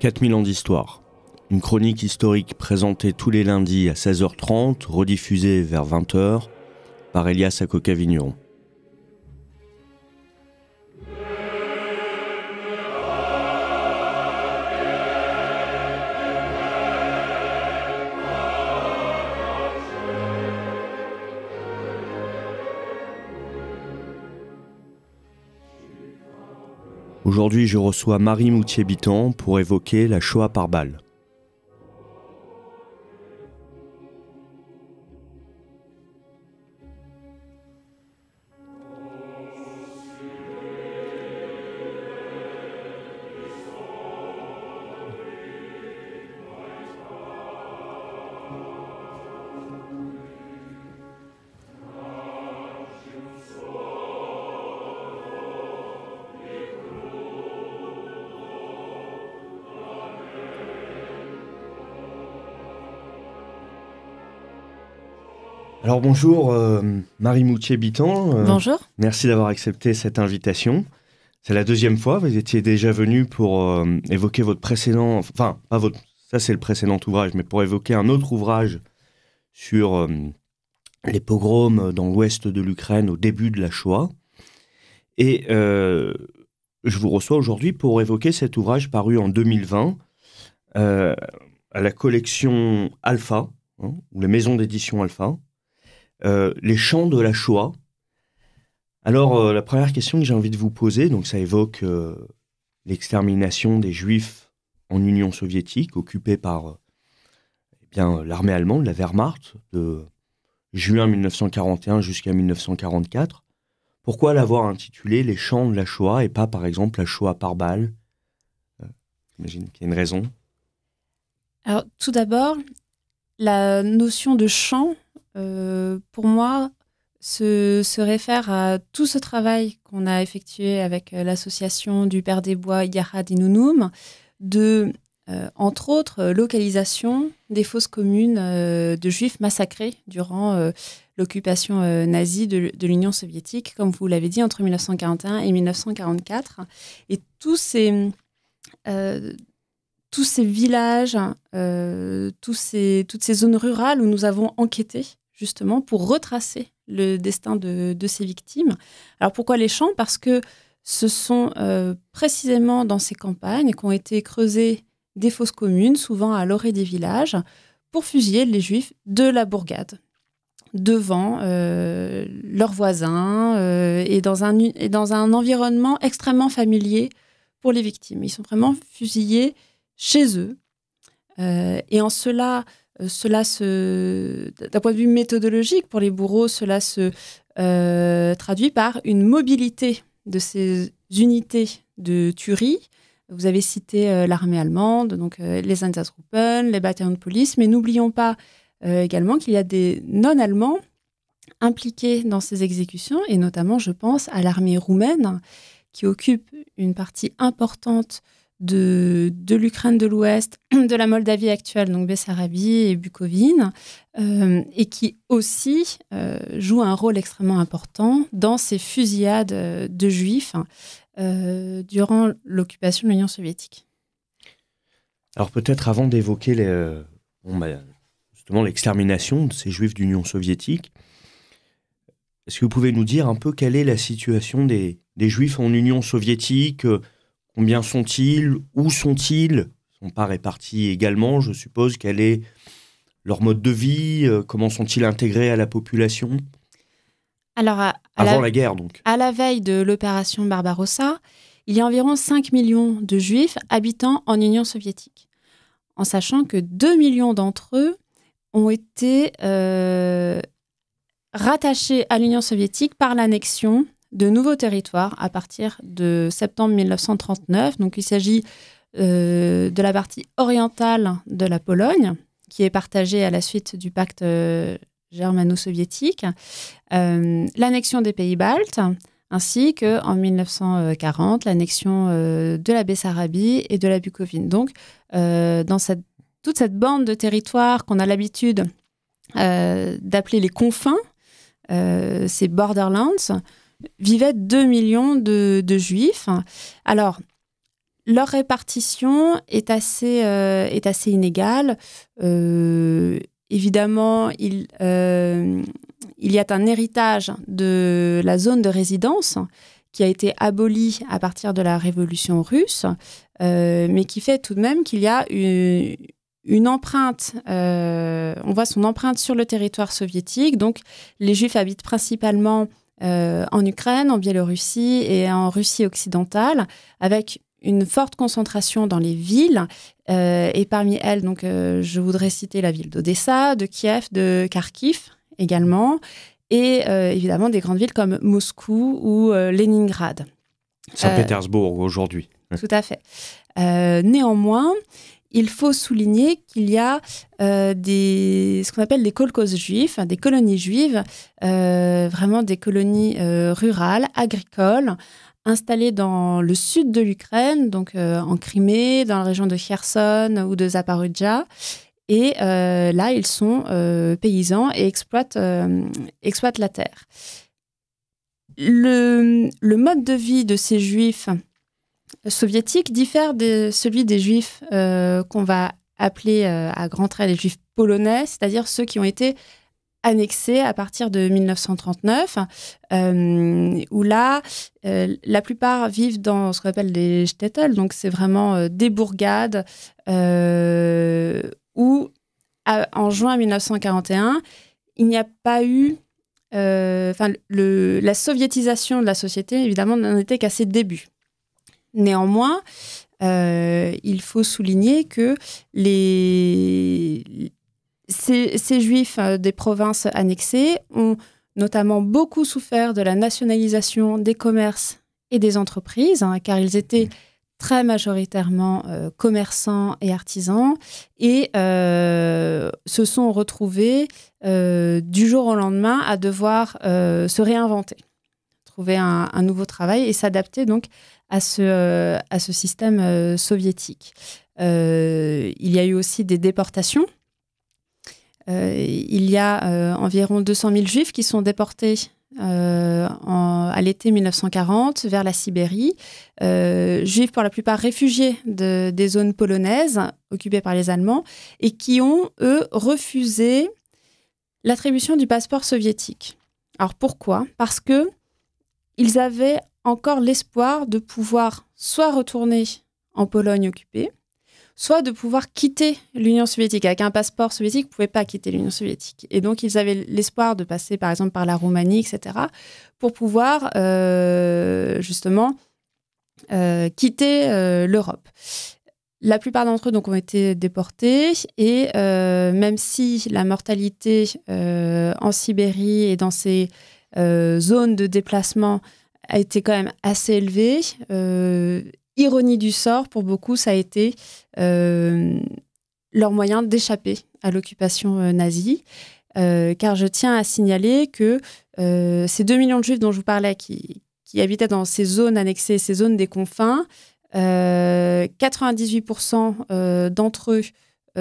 4000 ans d'histoire. Une chronique historique présentée tous les lundis à 16h30, rediffusée vers 20h par Elias à Aujourd'hui, je reçois Marie moutier biton pour évoquer la Shoah par balle. bonjour euh, Marie Moutier-Bitan. Euh, bonjour. Merci d'avoir accepté cette invitation. C'est la deuxième fois, vous étiez déjà venu pour euh, évoquer votre précédent, enfin pas votre, ça c'est le précédent ouvrage, mais pour évoquer un autre ouvrage sur les pogroms dans l'ouest de l'Ukraine au début de la Shoah. Et je vous reçois aujourd'hui pour évoquer cet ouvrage paru en 2020 à la collection Alpha, hein, ou la maison d'édition Alpha, euh, les champs de la Shoah. Alors, euh, la première question que j'ai envie de vous poser, donc ça évoque euh, l'extermination des Juifs en Union soviétique, occupée par eh bien l'armée allemande, la Wehrmacht, de juin 1941 jusqu'à 1944. Pourquoi l'avoir intitulé Les champs de la Shoah et pas, par exemple, la Shoah par balle J'imagine qu'il y a une raison. Alors, tout d'abord, la notion de chant euh, pour moi, se, se, réfère à tout ce travail qu'on a effectué avec euh, l'association du Père des Bois Yara Inunum, de, euh, entre autres, localisation des fosses communes de juifs massacrés durant l'occupation nazie de, l'Union soviétique, comme vous l'avez dit, entre 1941 et 1944. Et tous ces tous ces villages, tous ces, toutes ces zones rurales où nous avons enquêté justement, pour retracer le destin de, ces victimes. Alors pourquoi les champs Parce que ce sont euh, précisément dans ces campagnes qu'ont été creusées des fosses communes, souvent à l'orée des villages, pour fusiller les juifs de la bourgade, devant euh, leurs voisins euh, et, dans et dans un environnement extrêmement familier pour les victimes. Ils sont vraiment fusillés chez eux. et en cela, euh, cela d'un point de vue méthodologique pour les bourreaux, cela se euh, traduit par une mobilité de ces unités de tuerie. Vous avez cité euh, l'armée allemande, donc les Einsatzgruppen, les bataillons de police, mais n'oublions pas également qu'il y a des non-allemands impliqués dans ces exécutions, et notamment, je pense, à l'armée roumaine, qui occupe une partie importante de, de l'Ukraine de l'Ouest, de la Moldavie actuelle, donc Bessarabie et Bukovine, euh, et qui aussi euh, joue un rôle extrêmement important dans ces fusillades euh, de juifs hein, euh, durant l'occupation de l'Union soviétique. Alors peut-être avant d'évoquer bah, justement l'extermination de ces juifs d'Union soviétique, est-ce que vous pouvez nous dire un peu quelle est la situation des, des juifs en Union soviétique Combien sont-ils Où sont-ils Ils sont pas répartis également. Je suppose quel est leur mode de vie euh, Comment sont-ils intégrés à la population Alors, avant la, guerre, donc. À la veille de l'opération Barbarossa, il y a environ 5 millions de juifs habitant en Union soviétique, en sachant que 2 millions d'entre eux ont été euh, rattachés à l'Union soviétique par l'annexion de nouveaux territoires à partir de septembre 1939. Donc il s'agit euh, de la partie orientale de la Pologne, qui est partagée à la suite du pacte euh, germano-soviétique, euh, l'annexion des pays baltes, ainsi que en 1940 l'annexion de la Bessarabie et de la Bukovine. Donc dans toute cette bande de territoires qu'on a l'habitude d'appeler les confins, ces borderlands, vivaient 2 millions de, juifs. Alors, leur répartition est assez, euh, est assez inégale. Euh, évidemment, il, euh, il y a un héritage de la zone de résidence qui a été abolie à partir de la Révolution russe, mais qui fait tout de même qu'il y a une empreinte, on voit son empreinte sur le territoire soviétique. Donc les Juifs habitent principalement euh, en Ukraine, en Biélorussie et en Russie occidentale, avec une forte concentration dans les villes. Euh, et parmi elles, donc, euh, je voudrais citer la ville d'Odessa, de Kiev, de Kharkiv également, et évidemment des grandes villes comme Moscou ou Leningrad. Saint-Pétersbourg aujourd'hui. Tout à fait. néanmoins, il faut souligner qu'il y a euh, ce qu'on appelle des kolkhozes juifs, hein, des colonies juives, euh, vraiment des colonies euh, rurales, agricoles, installées dans le sud de l'Ukraine, donc en Crimée, dans la région de Kherson ou de Zaporizhzhia. Et là, ils sont paysans et exploitent, la terre. le, mode de vie de ces juifs soviétique diffère de celui des juifs euh, qu'on va appeler euh, à grand trait les juifs polonais, c'est-à-dire ceux qui ont été annexés à partir de 1939, euh, où là, la plupart vivent dans ce qu'on appelle des shtetls, donc c'est vraiment des bourgades, où en juin 1941, il n'y a pas eu enfin, la soviétisation de la société, évidemment, n'en était qu'à ses débuts. Néanmoins, euh, il faut souligner que les, ces, juifs euh, des provinces annexées ont notamment beaucoup souffert de la nationalisation des commerces et des entreprises, hein, car ils étaient très majoritairement euh, commerçants et artisans, et se sont retrouvés du jour au lendemain à devoir se réinventer trouver un, nouveau travail et s'adapter donc à ce, euh, à ce système euh, soviétique. Euh, il y a eu aussi des déportations. il y a environ 200 000 juifs qui sont déportés à l'été 1940 vers la Sibérie, juifs pour la plupart réfugiés de, des zones polonaises occupées par les Allemands et qui ont, eux, refusé l'attribution du passeport soviétique. Alors pourquoi Parce que ils avaient encore l'espoir de pouvoir soit retourner en Pologne occupée, soit de pouvoir quitter l'Union soviétique. Avec un passeport soviétique, ils ne pouvaient pas quitter l'Union soviétique. Et donc, ils avaient l'espoir de passer, par exemple, par la Roumanie, etc., pour pouvoir, euh, justement, euh, quitter euh, l'Europe. La plupart d'entre eux donc, ont été déportés et même si la mortalité en Sibérie et dans ces euh, zone de déplacement a été quand même assez élevée. Euh, ironie du sort, pour beaucoup, ça a été euh, leur moyen d'échapper à l'occupation nazie. car je tiens à signaler que ces 2 millions de juifs dont je vous parlais, qui, qui habitaient dans ces zones annexées, ces zones des confins, 98% d'entre eux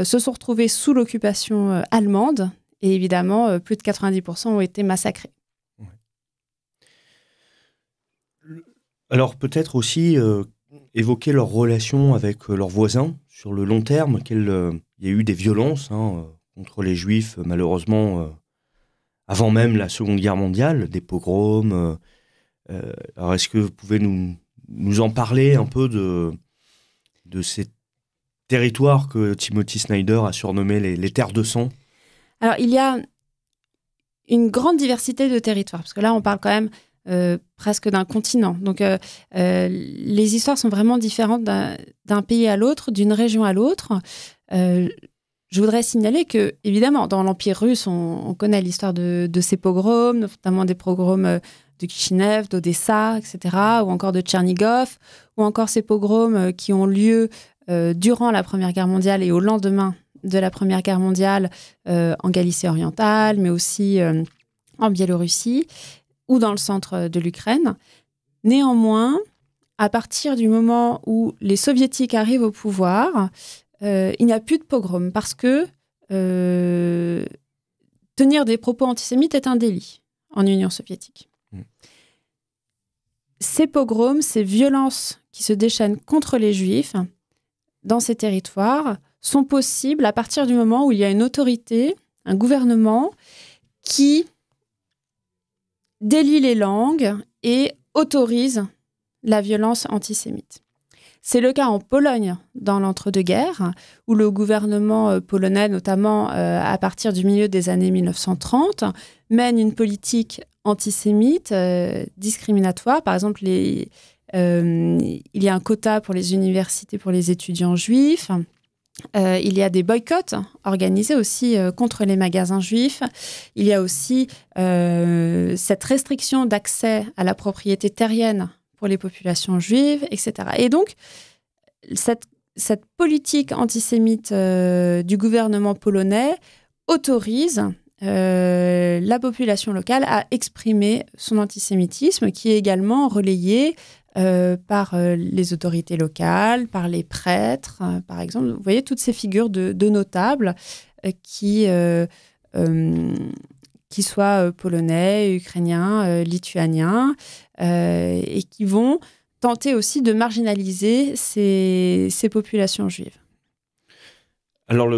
se sont retrouvés sous l'occupation allemande et évidemment, plus de 90% ont été massacrés. Alors peut-être aussi euh, évoquer leur relation avec euh, leurs voisins sur le long terme, qu'il euh, y a eu des violences hein, contre les juifs, malheureusement, avant même la Seconde Guerre mondiale, des pogroms. alors est-ce que vous pouvez nous, nous en parler un peu de, de ces territoires que Timothy Snyder a surnommé les terres de sang Alors il y a une grande diversité de territoires, parce que là on parle quand même euh, presque d'un continent. Donc euh, euh, les histoires sont vraiment différentes d'un pays à l'autre, d'une région à l'autre. Je voudrais signaler que, évidemment, dans l'Empire russe, on, connaît l'histoire de, ces pogroms, notamment des pogroms de Kishinev, d'Odessa, etc., ou encore de Tchernigov, ou encore ces pogroms qui ont lieu durant la Première Guerre mondiale et au lendemain de la Première Guerre mondiale en Galicie orientale, mais aussi en Biélorussie ou dans le centre de l'Ukraine. Néanmoins, à partir du moment où les soviétiques arrivent au pouvoir, euh, il n'y a plus de pogrom parce que euh, tenir des propos antisémites est un délit en Union soviétique. Mm. Ces pogroms, ces violences qui se déchaînent contre les juifs dans ces territoires sont possibles à partir du moment où il y a une autorité, un gouvernement qui délie les langues et autorise la violence antisémite. C'est le cas en Pologne dans l'entre-deux-guerres, où le gouvernement euh, polonais, notamment euh, à partir du milieu des années 1930, mène une politique antisémite, euh, discriminatoire. Par exemple, il y a un quota pour les universités pour les étudiants juifs. Euh, il y a des boycotts organisés aussi euh, contre les magasins juifs. Il y a aussi euh, cette restriction d'accès à la propriété terrienne pour les populations juives, etc. Et donc, cette politique antisémite du gouvernement polonais autorise la population locale à exprimer son antisémitisme, qui est également relayé euh, par euh, les autorités locales, par les prêtres, euh, par exemple. Vous voyez toutes ces figures de, notables qui, qui soient polonais, ukrainiens, lituaniens, et qui vont tenter aussi de marginaliser ces, populations juives Alors,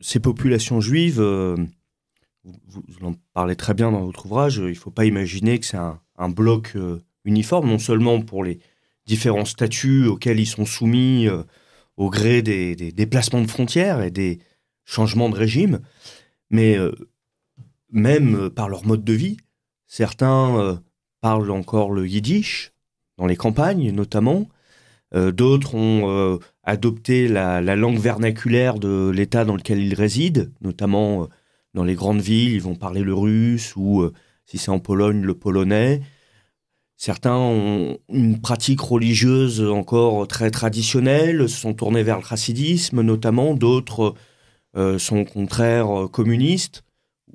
ces populations juives, vous, en parlez très bien dans votre ouvrage, il ne faut pas imaginer que c'est un, bloc uniforme, non seulement pour les différents statuts auxquels ils sont soumis euh, au gré des, déplacements de frontières et des changements de régime, mais euh, même euh, par leur mode de vie. Certains parlent encore le yiddish, dans les campagnes notamment. D'autres ont adopté la, langue vernaculaire de l'État dans lequel ils résident, notamment dans les grandes villes, ils vont parler le russe ou, si c'est en Pologne, le polonais. Certains ont une pratique religieuse encore très traditionnelle, se sont tournés vers le racidisme notamment, d'autres euh, sont au contraire euh, communistes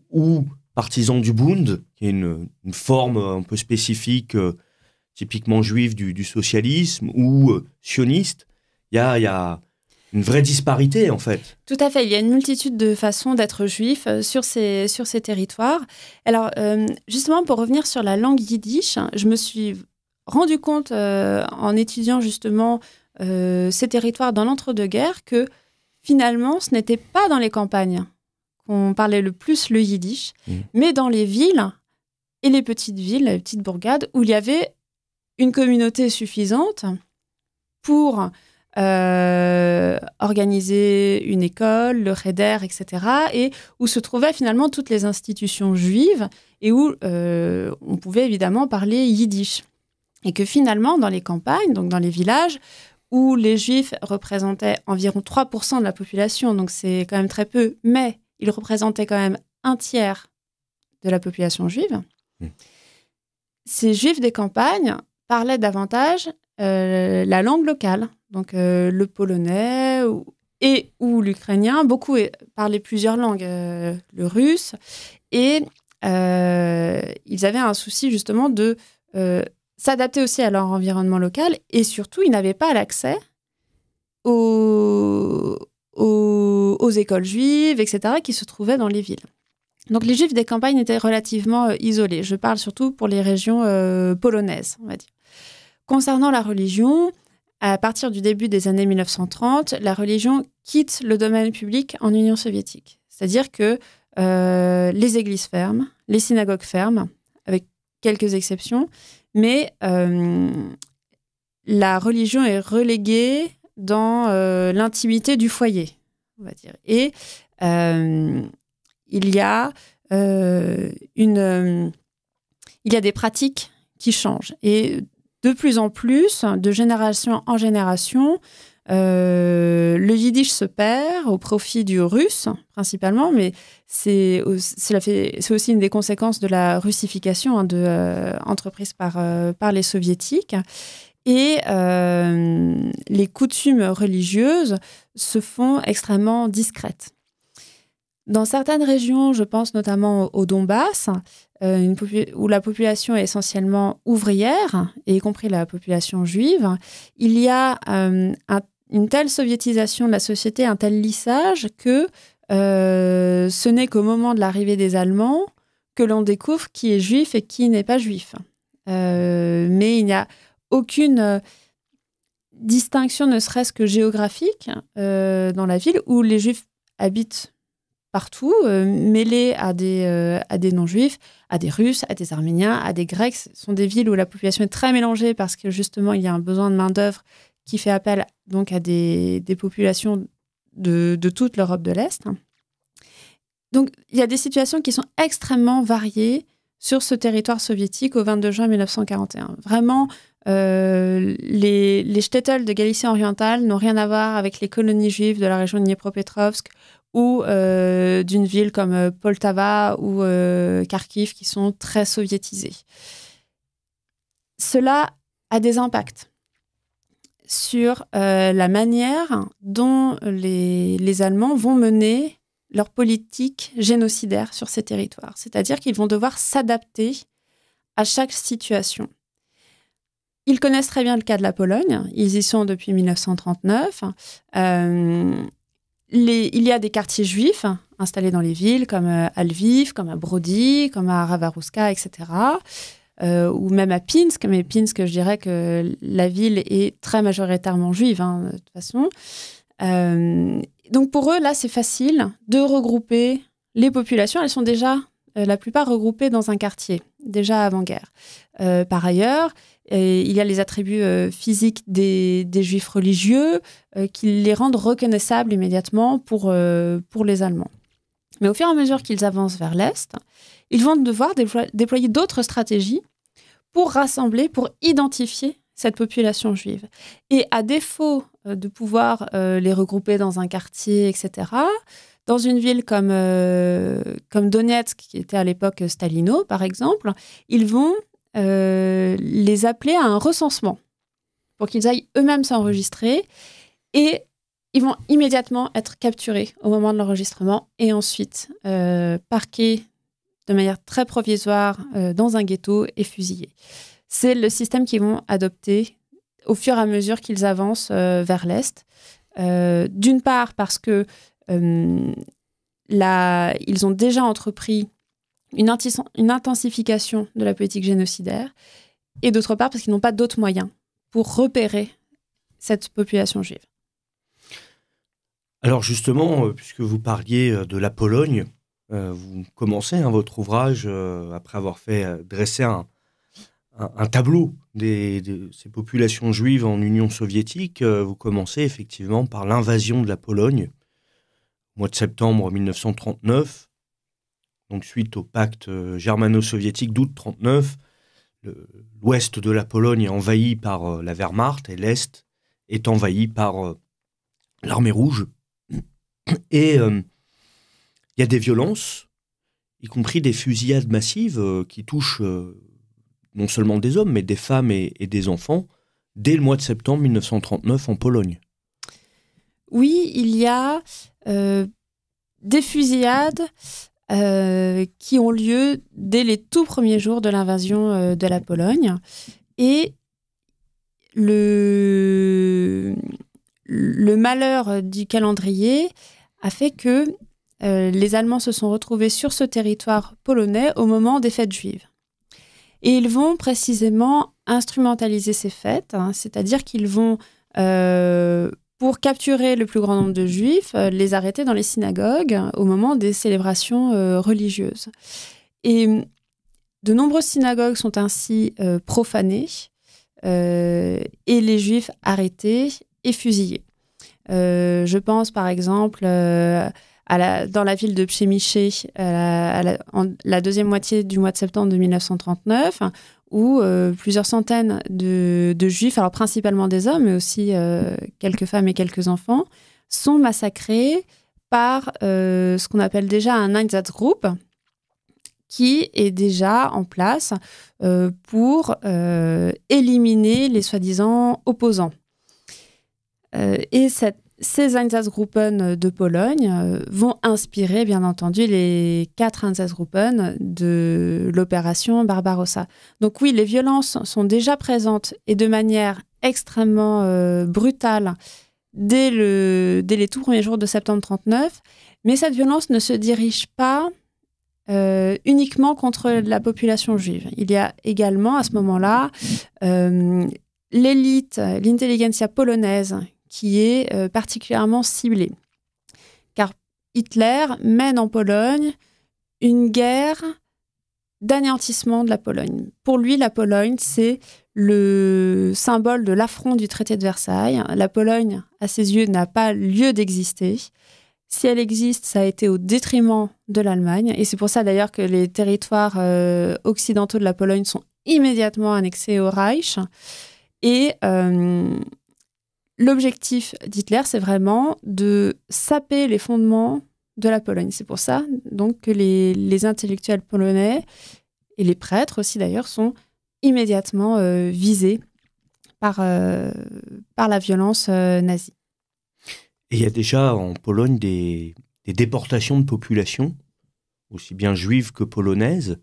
ou partisans du Bund, qui est une, forme un peu spécifique, euh, typiquement juive du, socialisme, ou sioniste. Il y a une vraie disparité en fait. Tout à fait, il y a une multitude de façons d'être juif euh, sur ces, sur ces territoires. Alors euh, justement pour revenir sur la langue yiddish, je me suis rendu compte euh, en étudiant justement ces territoires dans l'entre-deux-guerres que finalement ce n'était pas dans les campagnes qu'on parlait le plus le yiddish, mmh. mais dans les villes et les petites villes, les petites bourgades où il y avait une communauté suffisante pour euh, organiser une école, le Reder, etc., et où se trouvaient finalement toutes les institutions juives et où euh, on pouvait évidemment parler yiddish. Et que finalement, dans les campagnes, donc dans les villages, où les juifs représentaient environ 3% de la population, donc c'est quand même très peu, mais ils représentaient quand même un tiers de la population juive, hmm. ces juifs des campagnes parlaient davantage euh, la langue locale, donc euh, le polonais et ou l'ukrainien. Beaucoup parlaient plusieurs langues, euh, le russe, et ils avaient un souci justement de s'adapter aussi à leur environnement local, et surtout, ils n'avaient pas l'accès aux, aux, écoles juives, etc., qui se trouvaient dans les villes. Donc les juifs des campagnes étaient relativement isolés. Je parle surtout pour les régions polonaises, on va dire. Concernant la religion, à partir du début des années 1930, la religion quitte le domaine public en Union soviétique. C'est-à-dire que euh, les églises ferment, les synagogues ferment, avec quelques exceptions, mais euh, la religion est reléguée dans euh, l'intimité du foyer, on va dire. Et il y a une, il y a des pratiques qui changent. Et de plus en plus, de génération en génération, euh, le yiddish se perd au profit du russe, principalement, mais c'est aussi une des conséquences de la russification hein, euh, entreprise par, euh, par les soviétiques. Et les coutumes religieuses se font extrêmement discrètes. Dans certaines régions, je pense notamment au Donbass, euh, où la population est essentiellement ouvrière, et y compris la population juive, il y a euh, une telle soviétisation de la société, un tel lissage que euh, ce n'est qu'au moment de l'arrivée des Allemands que l'on découvre qui est juif et qui n'est pas juif. mais il n'y a aucune distinction, ne serait-ce que géographique, dans la ville où les juifs habitent partout, euh, mêlés à des, euh, des non-juifs, à des Russes, à des Arméniens, à des Grecs. Ce sont des villes où la population est très mélangée parce que justement, il y a un besoin de main-d'œuvre qui fait appel donc à des, populations de, toute l'Europe de l'Est. Donc, il y a des situations qui sont extrêmement variées sur ce territoire soviétique au 22 juin 1941. Vraiment, euh, les, les de Galicie orientale n'ont rien à voir avec les colonies juives de la région de Dniepropetrovsk ou euh, d'une ville comme euh, Poltava ou euh, Kharkiv qui sont très soviétisées. Cela a des impacts sur la manière dont les, Allemands vont mener leur politique génocidaire sur ces territoires. C'est-à-dire qu'ils vont devoir s'adapter à chaque situation. Ils connaissent très bien le cas de la Pologne, ils y sont depuis 1939 il y a des quartiers juifs installés dans les villes, comme à euh, Lviv, comme à Brody, comme à Ravarouska, etc. Euh, ou même à Pinsk, mais Pinsk, je dirais que la ville est très majoritairement juive, hein, de toute façon. Euh, donc pour eux, là, c'est facile de regrouper les populations. Elles sont déjà, la plupart, regroupées dans un quartier déjà avant-guerre. Euh, par ailleurs, euh, il y a les attributs euh, physiques des, juifs religieux qui les rendent reconnaissables immédiatement pour, pour les Allemands. Mais au fur et à mesure qu'ils avancent vers l'Est, ils vont devoir déployer d'autres stratégies pour rassembler, pour identifier cette population juive. Et à défaut de pouvoir les regrouper dans un quartier, etc., dans une ville comme, euh, comme Donetsk, qui était à l'époque Stalino, par exemple, ils vont euh, les appeler à un recensement pour qu'ils aillent eux-mêmes s'enregistrer et ils vont immédiatement être capturés au moment de l'enregistrement et ensuite euh, parqués de manière très provisoire dans un ghetto et fusillés. C'est le système qu'ils vont adopter au fur et à mesure qu'ils avancent vers l'Est. d'une part parce que euh, ils ont déjà entrepris une, intensification de la politique génocidaire, et d'autre part parce qu'ils n'ont pas d'autres moyens pour repérer cette population juive. Alors justement, euh, puisque vous parliez euh, de la Pologne, vous commencez hein, votre ouvrage après avoir fait dresser un, tableau des, de ces populations juives en Union soviétique. vous commencez effectivement par l'invasion de la Pologne mois de septembre 1939, donc suite au pacte euh, germano-soviétique d'août 1939, l'ouest de la Pologne est envahi par euh, la Wehrmacht et l'est est envahi par euh, l'armée rouge. Et il y a des violences, y compris des fusillades massives qui touchent non seulement des hommes, mais des femmes et des enfants, dès le mois de septembre 1939 en Pologne oui, il y a euh, des fusillades euh, qui ont lieu dès les tout premiers jours de l'invasion euh, de la Pologne. Et le, malheur du calendrier a fait que les Allemands se sont retrouvés sur ce territoire polonais au moment des fêtes juives. Et ils vont précisément instrumentaliser ces fêtes, hein, c'est-à-dire qu'ils vont pour capturer le plus grand nombre de juifs, euh, les arrêter dans les synagogues euh, au moment des célébrations euh, religieuses. Et de nombreuses synagogues sont ainsi profanées et les juifs arrêtés et fusillés. je pense par exemple à la, dans la ville de Pchemiché la, la deuxième moitié du mois de septembre de 1939, où euh, plusieurs centaines de, juifs, alors principalement des hommes, mais aussi euh, quelques femmes et quelques enfants, sont massacrés par euh, ce qu'on appelle déjà un Einsatzgruppe, qui est déjà en place pour éliminer les soi-disant opposants. et cette ces Einsatzgruppen de Pologne euh, vont inspirer, bien entendu, les quatre Einsatzgruppen de l'opération Barbarossa. Donc oui, les violences sont déjà présentes et de manière extrêmement euh, brutale dès, les tout premiers jours de septembre 39, mais cette violence ne se dirige pas euh, uniquement contre la population juive. Il y a également à ce moment-là l'élite, l'intelligentsia polonaise qui est euh, particulièrement ciblée. Car Hitler mène en Pologne une guerre d'anéantissement de la Pologne. Pour lui, la Pologne, c'est le symbole de l'affront du traité de Versailles. La Pologne, à ses yeux, n'a pas lieu d'exister. Si elle existe, ça a été au détriment de l'Allemagne. Et c'est pour ça d'ailleurs que les territoires euh, occidentaux de la Pologne sont immédiatement annexés au Reich. Et euh, L'objectif d'Hitler, c'est vraiment de saper les fondements de la Pologne. C'est pour ça donc que les, intellectuels polonais et les prêtres aussi d'ailleurs sont immédiatement euh, visés par, euh, par la violence euh, nazie. il y a déjà en Pologne des, déportations de populations, aussi bien juives que polonaises.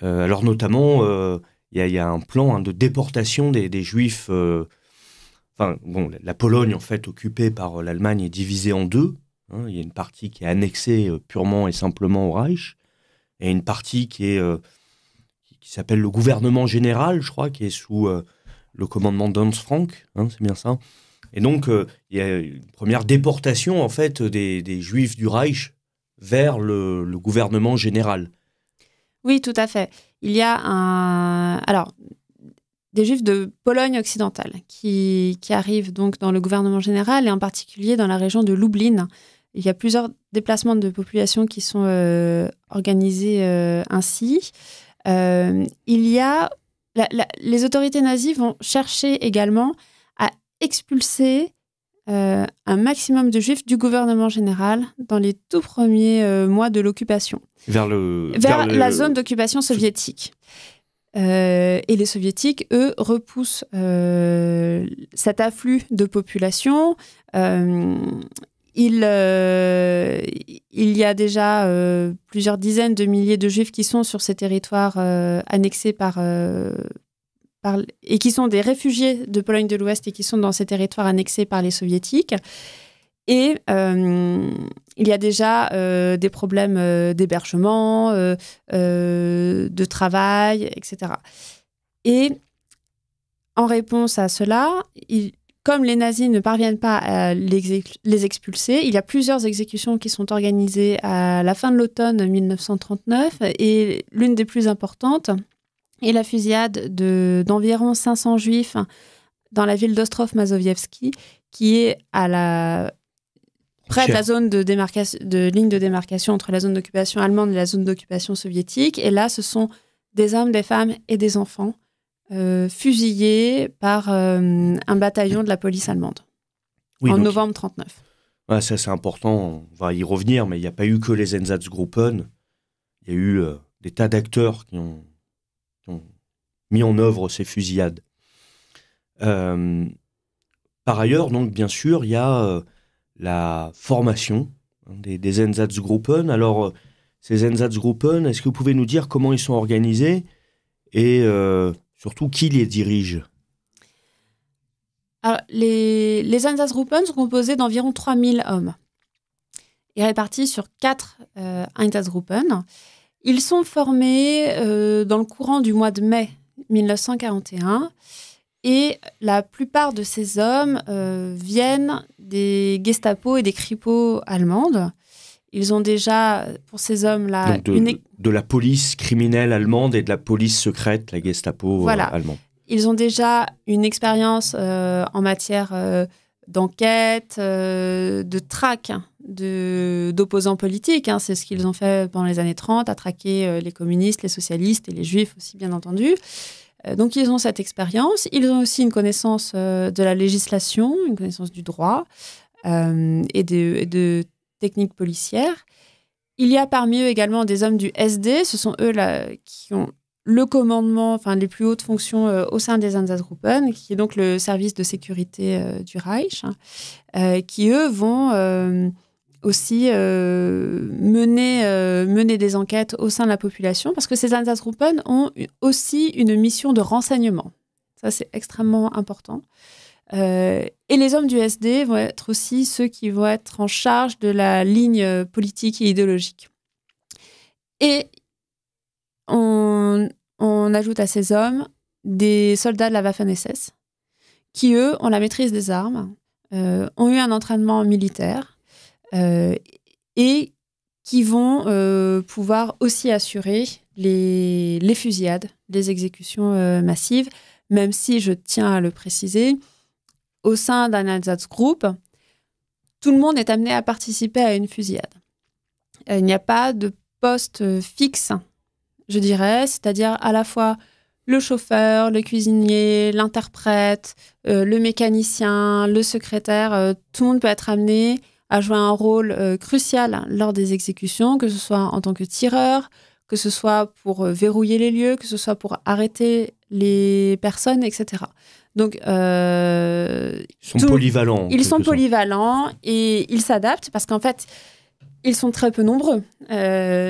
alors notamment, il y, a un plan hein, de déportation des, des juifs Enfin, bon, la Pologne, en fait, occupée par euh, l'Allemagne, est divisée en deux. Hein. il y a une partie qui est annexée euh, purement et simplement au Reich, et une partie qui est euh, qui s'appelle le gouvernement général, je crois, qui est sous le commandement d'Hans Frank, hein, c'est bien ça. Et donc, il y a une première déportation, en fait, des, juifs du Reich vers le, le, gouvernement général. Oui, tout à fait. Il y a un... Alors, des juifs de Pologne occidentale qui, qui, arrivent donc dans le gouvernement général et en particulier dans la région de Lublin. Il y a plusieurs déplacements de population qui sont euh, organisés euh, ainsi. Euh, il y a les autorités nazies vont chercher également à expulser un maximum de juifs du gouvernement général dans les tout premiers mois de l'occupation. Vers, la zone d'occupation soviétique. Euh, et les soviétiques, eux, repoussent euh, cet afflux de population. Euh, il, il, y a déjà plusieurs dizaines de milliers de juifs qui sont sur ces territoires annexés par, et qui sont des réfugiés de Pologne de l'Ouest et qui sont dans ces territoires annexés par les soviétiques. Et il y a déjà euh, des problèmes euh, d'hébergement, euh, de travail, etc. Et en réponse à cela, comme les nazis ne parviennent pas à les, expulser, il y a plusieurs exécutions qui sont organisées à la fin de l'automne 1939 et l'une des plus importantes est la fusillade d'environ 500 juifs dans la ville dostrov Mazowiecki, qui est à la près de la zone de, démarcation, de ligne de démarcation entre la zone d'occupation allemande et la zone d'occupation soviétique. Et là, ce sont des hommes, des femmes et des enfants euh, fusillés par euh, un bataillon de la police allemande oui, en novembre 39. ça, c'est important. On va y revenir, mais il n'y a pas eu que les Einsatzgruppen. Il y a eu euh, des tas d'acteurs qui ont, qui ont, mis en œuvre ces fusillades. par ailleurs, donc, bien sûr, il y a la formation hein, des, Einsatzgruppen. Alors, euh, ces Einsatzgruppen, est-ce que vous pouvez nous dire comment ils sont organisés et euh, surtout qui les dirige Alors, les, Einsatzgruppen sont composés d'environ 3000 hommes et répartis sur 4 Einsatzgruppen. Euh, ils sont formés dans le courant du mois de mai 1941 et la plupart de ces hommes euh, viennent des Gestapo et des Cripo allemandes. Ils ont déjà, pour ces hommes-là, de, de, la police criminelle allemande et de la police secrète, la Gestapo euh, voilà. allemande. Ils ont déjà une expérience euh, en matière d'enquête, de traque hein, d'opposants politiques. Hein. C'est ce qu'ils ont fait pendant les années 30, à traquer les communistes, les socialistes et les juifs aussi, bien entendu. Euh, donc ils ont cette expérience, ils ont aussi une connaissance euh, de la législation, une connaissance du droit euh, et de, techniques policières. Il y a parmi eux également des hommes du SD, ce sont eux qui ont le commandement, enfin les plus hautes fonctions au sein des Einsatzgruppen, qui est donc le service de sécurité du Reich, hein, qui eux vont aussi euh, mener, euh, mener des enquêtes au sein de la population, parce que ces Einsatzgruppen ont aussi une mission de renseignement. Ça, c'est extrêmement important. Euh, et les hommes du SD vont être aussi ceux qui vont être en charge de la ligne politique et idéologique. Et on, on ajoute à ces hommes des soldats de la Waffen-SS, qui, eux, ont la maîtrise des armes, ont eu un entraînement militaire, euh, et qui vont euh, pouvoir aussi assurer les, fusillades, les exécutions euh, massives, même si je tiens à le préciser, au sein d'un Group, tout le monde est amené à participer à une fusillade. Il n'y a pas de poste fixe, je dirais, c'est-à-dire à la fois le chauffeur, le cuisinier, l'interprète, le mécanicien, le secrétaire, tout le monde peut être amené a joué un rôle euh, crucial lors des exécutions, que ce soit en tant que tireur, que ce soit pour euh, verrouiller les lieux, que ce soit pour arrêter les personnes, etc. Donc, euh, ils sont polyvalents. Ils sont polyvalents et ils s'adaptent parce qu'en fait, ils sont très peu nombreux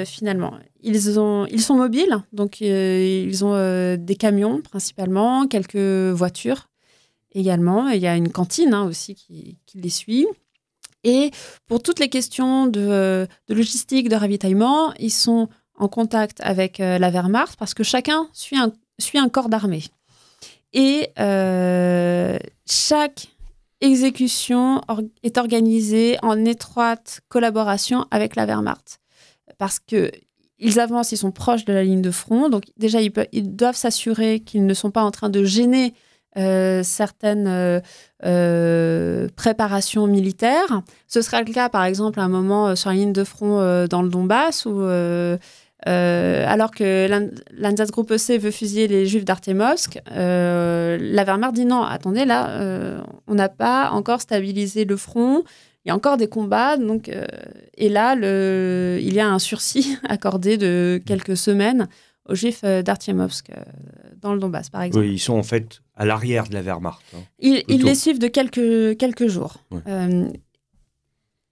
finalement. Ils, ont, ils sont mobiles, donc ils ont des camions principalement, quelques voitures également. il y a une cantine hein, aussi qui, qui les suit. Et pour toutes les questions euh, de, logistique, de ravitaillement, ils sont en contact avec euh, la Wehrmacht parce que chacun suit un, corps d'armée. Et euh, chaque exécution est organisée en étroite collaboration avec la Wehrmacht parce qu'ils avancent, ils sont proches de la ligne de front, donc déjà ils doivent s'assurer qu'ils ne sont pas en train de gêner euh, certaines euh, euh, préparations militaires. Ce sera le cas, par exemple, à un moment sur la ligne de front dans le Donbass, où, alors que l'Ansatzgruppe e C veut fusiller les Juifs d'Artemovsk, la Wehrmacht dit non, attendez, là, on n'a pas encore stabilisé le front il y a encore des combats. Donc, et là, il y a un sursis accordé de quelques semaines aux Juifs d'Artemovsk dans le Donbass, par exemple. ils sont en fait à l'arrière de la Wehrmacht. Hein, ils, les suivent de quelques, quelques jours. Euh,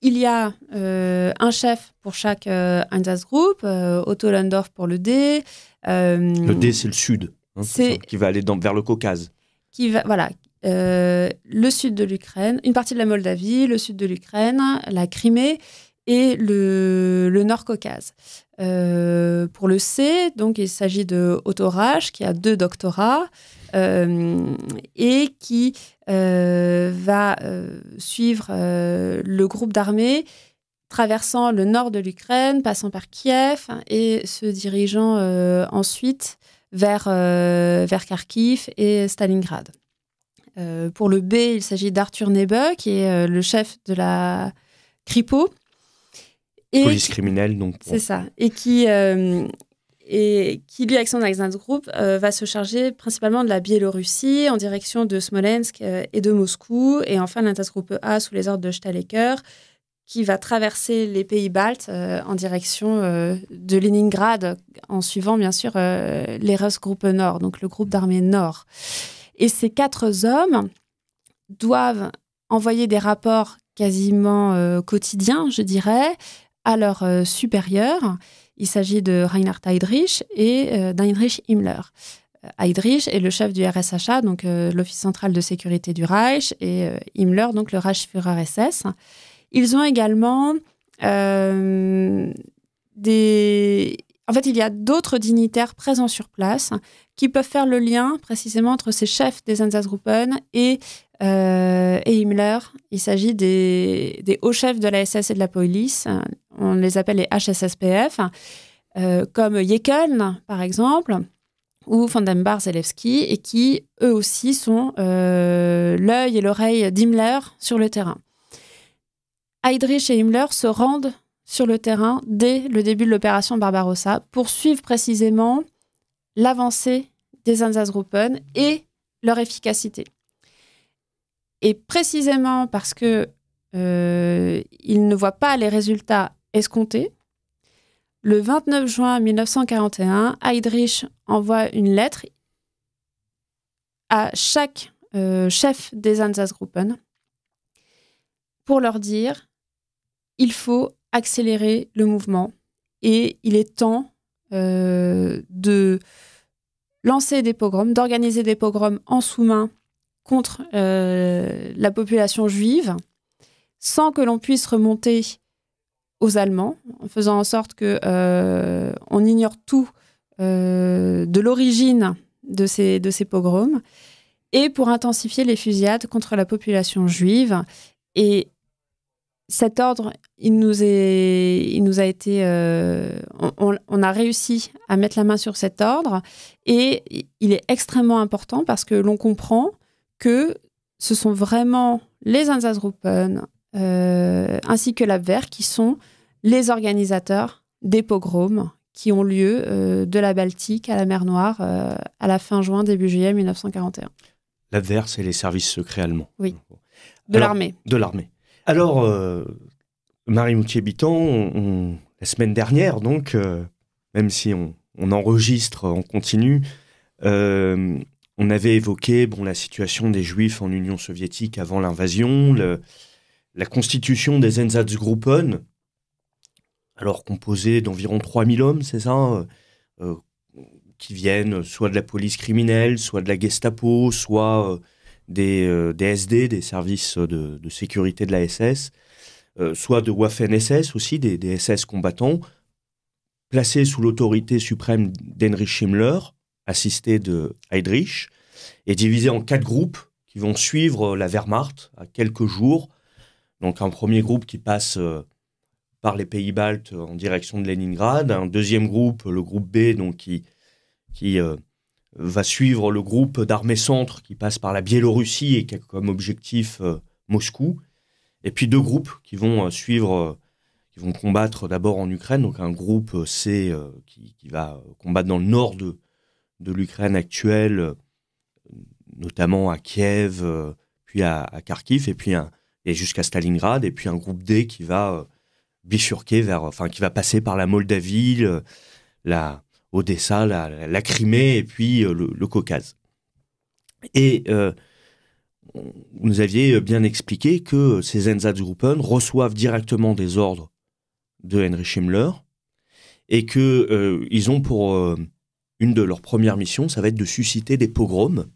il y a euh, un chef pour chaque euh, group, euh, Otto Landorf pour le D. le D, c'est le sud, hein, qui va aller vers le Caucase. Qui va, voilà, le sud de l'Ukraine, une partie de la Moldavie, le sud de l'Ukraine, la Crimée et le, Nord-Caucase. pour le C, donc il s'agit de Otto qui a deux doctorats. Euh, et qui euh, va euh, suivre le groupe d'armées traversant le nord de l'Ukraine, passant par Kiev et se dirigeant ensuite vers, vers Kharkiv et Stalingrad. pour le B, il s'agit d'Arthur Nebe, qui est le chef de la CRIPO. Et Police criminelle, donc. C'est ça. Et qui, et qui, lui, avec son Group, euh, va se charger principalement de la Biélorussie en direction de Smolensk euh, et de Moscou, et enfin Group A sous les ordres de Stalecker, qui va traverser les pays baltes euh, en direction de Leningrad, en suivant bien sûr les Russes Group Nord, donc le groupe d'armée Nord. Et ces quatre hommes doivent envoyer des rapports quasiment quotidiens, je dirais, à leurs supérieurs. Il s'agit de Reinhard Heydrich et euh, d'Heinrich Himmler. Euh, Heydrich est le chef du RSHA, donc euh, l'Office central de sécurité du Reich, et Himmler, donc le Reichsführer SS. Ils ont également des... En fait, il y a d'autres dignitaires présents sur place qui peuvent faire le lien précisément entre ces chefs des Einsatzgruppen et, euh, et Himmler. Il s'agit des, hauts chefs de la SS et de la police. On les appelle les HSSPF, euh, comme Jekyll, par exemple, ou Vandenbar Zelewski, et qui, eux aussi, sont euh, l'œil et l'oreille d'Himmler sur le terrain. Heydrich et Himmler se rendent sur le terrain dès le début de l'opération Barbarossa pour suivre précisément l'avancée des Einsatzgruppen et leur efficacité. Et précisément parce que euh, ne voient pas les résultats escomptés, le 29 juin 1941, Heydrich envoie une lettre à chaque euh, chef des Einsatzgruppen pour leur dire il faut accélérer le mouvement et il est temps euh, de lancer des pogroms, d'organiser des pogroms en sous-main contre euh, la population juive, sans que l'on puisse remonter aux Allemands, en faisant en sorte que euh, on ignore tout de l'origine de ces, de ces pogroms, et pour intensifier les fusillades contre la population juive. Et cet ordre, il nous, a été. Euh, on, a réussi à mettre la main sur cet ordre et il est extrêmement important parce que l'on comprend que ce sont vraiment les Einsatzgruppen euh, ainsi que l'Abwehr qui sont les organisateurs des pogroms qui ont lieu euh, de la Baltique à la mer Noire à la fin juin, début juillet 1941. L'Abwehr, c'est les services secrets allemands. Oui. De l'armée. De l'armée. Alors, euh, Marie moutier la semaine dernière, donc, euh, même si on, enregistre, on continue, euh, on avait évoqué bon, la situation des Juifs en Union soviétique avant l'invasion, la constitution des Einsatzgruppen, alors composée d'environ 3000 hommes, c'est ça qui viennent soit de la police criminelle, soit de la Gestapo, soit des, euh, des SD, des services de, sécurité de la SS, euh, soit de Waffen-SS aussi, des, SS combattants, placés sous l'autorité suprême d'Heinrich Himmler, assisté de Heydrich, et divisés en quatre groupes qui vont suivre euh, la Wehrmacht à quelques jours. Donc un premier groupe qui passe par les pays baltes en direction de Leningrad, un deuxième groupe, le groupe B, donc qui, va suivre le groupe d'armée centre qui passe par la Biélorussie et qui a comme objectif euh, Moscou. Et puis deux groupes qui vont euh, suivre, euh, qui vont combattre d'abord en Ukraine. Donc un groupe C qui, va combattre dans le nord de, l'Ukraine actuelle, notamment à Kiev, puis à, Kharkiv, et puis et jusqu'à Stalingrad, et puis un groupe D qui va bifurquer vers, enfin qui va passer par la Moldavie, la, Odessa, la, la, Crimée et puis euh, le, Caucase. Et euh, vous nous aviez bien expliqué que ces Einsatzgruppen reçoivent directement des ordres de Heinrich Himmler et que euh, ils ont pour une de leurs premières missions, ça va être de susciter des pogroms.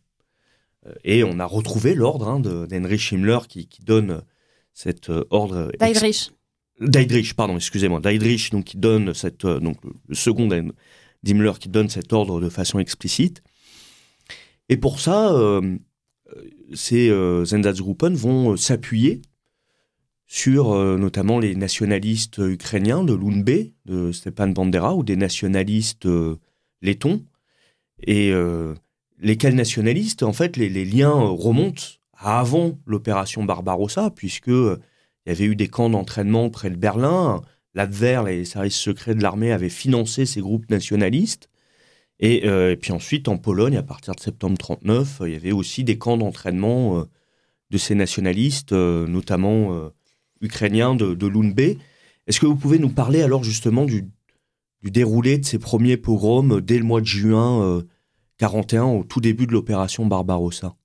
Et on a retrouvé l'ordre hein, d'Heinrich Himmler qui, donne cet ordre. D'Eidrich. pardon, excusez-moi, D'Eidrich donc qui donne cette, donc le second Dimmler qui donne cet ordre de façon explicite. Et pour ça, euh, ces euh, Einsatzgruppen vont euh, s'appuyer sur notamment les nationalistes ukrainiens de l'UNB, de Stepan Bandera, ou des nationalistes laitons. lettons, et lesquels nationalistes, en fait, les, liens remontent à avant l'opération Barbarossa, puisque il y avait eu des camps d'entraînement près de Berlin, l'ADVER, les services secrets de l'armée, avaient financé ces groupes nationalistes. Et, euh, puis ensuite, en Pologne, à partir de septembre 39, euh, il y avait aussi des camps d'entraînement euh, de ces nationalistes, notamment ukrainiens de, de Lundbe. Est-ce que vous pouvez nous parler alors justement du, déroulé de ces premiers pogroms dès le mois de juin 41, au tout début de l'opération Barbarossa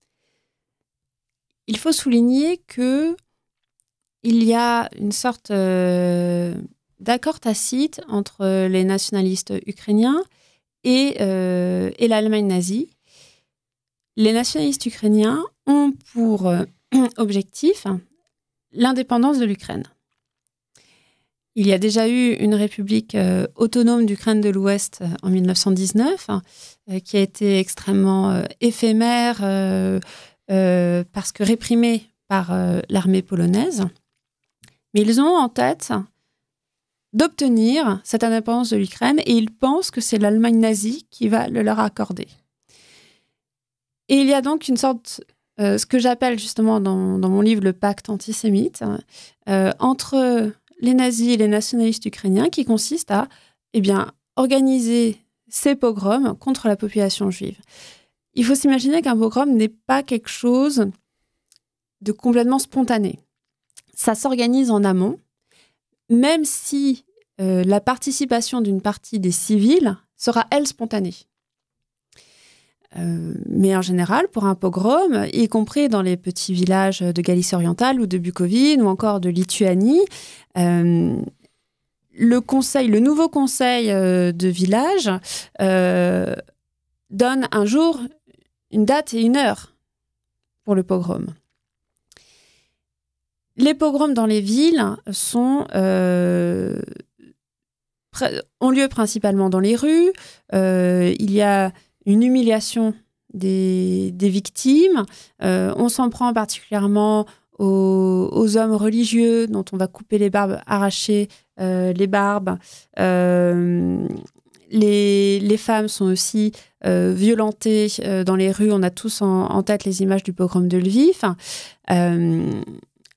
Il faut souligner que il y a une sorte d'accord tacite entre euh, les nationalistes ukrainiens euh, et, l'Allemagne nazie. Les nationalistes ukrainiens ont pour euh, objectif l'indépendance de l'Ukraine. Il y a déjà eu une république autonome d'Ukraine de l'Ouest en 1919, qui a été extrêmement éphémère parce que réprimée par l'armée polonaise. Mais ils ont en tête d'obtenir cette indépendance de l'Ukraine et ils pensent que c'est l'Allemagne nazie qui va le leur accorder. Et il y a donc une sorte, euh, ce que j'appelle justement dans, mon livre le pacte antisémite, euh, entre les nazis et les nationalistes ukrainiens qui consiste à eh bien, organiser ces pogroms contre la population juive. Il faut s'imaginer qu'un pogrom n'est pas quelque chose de complètement spontané. Ça s'organise en amont même si euh, la participation d'une partie des civils sera, elle, spontanée. Euh, mais en général, pour un pogrom, y compris dans les petits villages de Galice orientale ou de Bukovine ou encore de Lituanie, euh, le conseil, le nouveau conseil de village donne un jour, une date et une heure pour le pogrom les pogroms dans les villes euh, ont lieu principalement dans les rues. Euh, il y a une humiliation des, victimes. Euh, on s'en prend particulièrement aux, hommes religieux dont on va couper les barbes, arracher les barbes. Les, femmes sont aussi violentées dans les rues. On a tous en, tête les images du pogrom de Lviv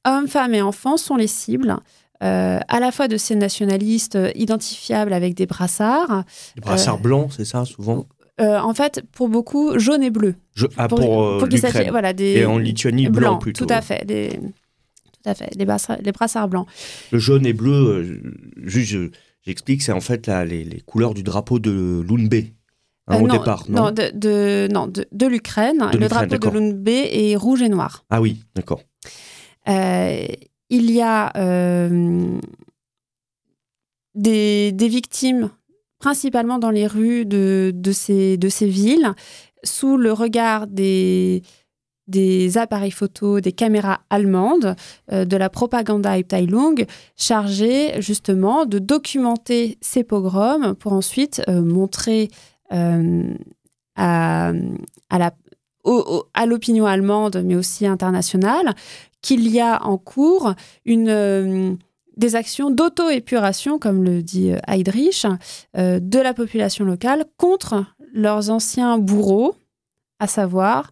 hommes, femmes et enfants sont les cibles. Euh, à la fois de ces nationalistes euh, identifiables avec des brassards. Des brassards euh, blancs, c'est ça, souvent en fait, pour beaucoup, jaune et bleu. Je, ah, pour, voilà, des Et en Lituanie, blanc, plutôt. Tout à fait. tout à fait, les, brassards, brassards blancs. Le jaune et bleu, j'explique, c'est en fait les, couleurs du drapeau de l'Unbe, hein, au départ, non, non de, l'Ukraine. Le drapeau de l'Unbe est rouge et noir. Ah oui, d'accord. Euh, il y a euh, des, victimes principalement dans les rues de, ces, villes, sous le regard des, appareils photos, des caméras allemandes, euh, de la propagande à chargée justement de documenter ces pogroms pour ensuite montrer à, à l'opinion allemande, mais aussi internationale, qu'il y a en cours une, euh, des actions d'auto-épuration, comme le dit euh, Heydrich, euh, de la population locale contre leurs anciens bourreaux, à savoir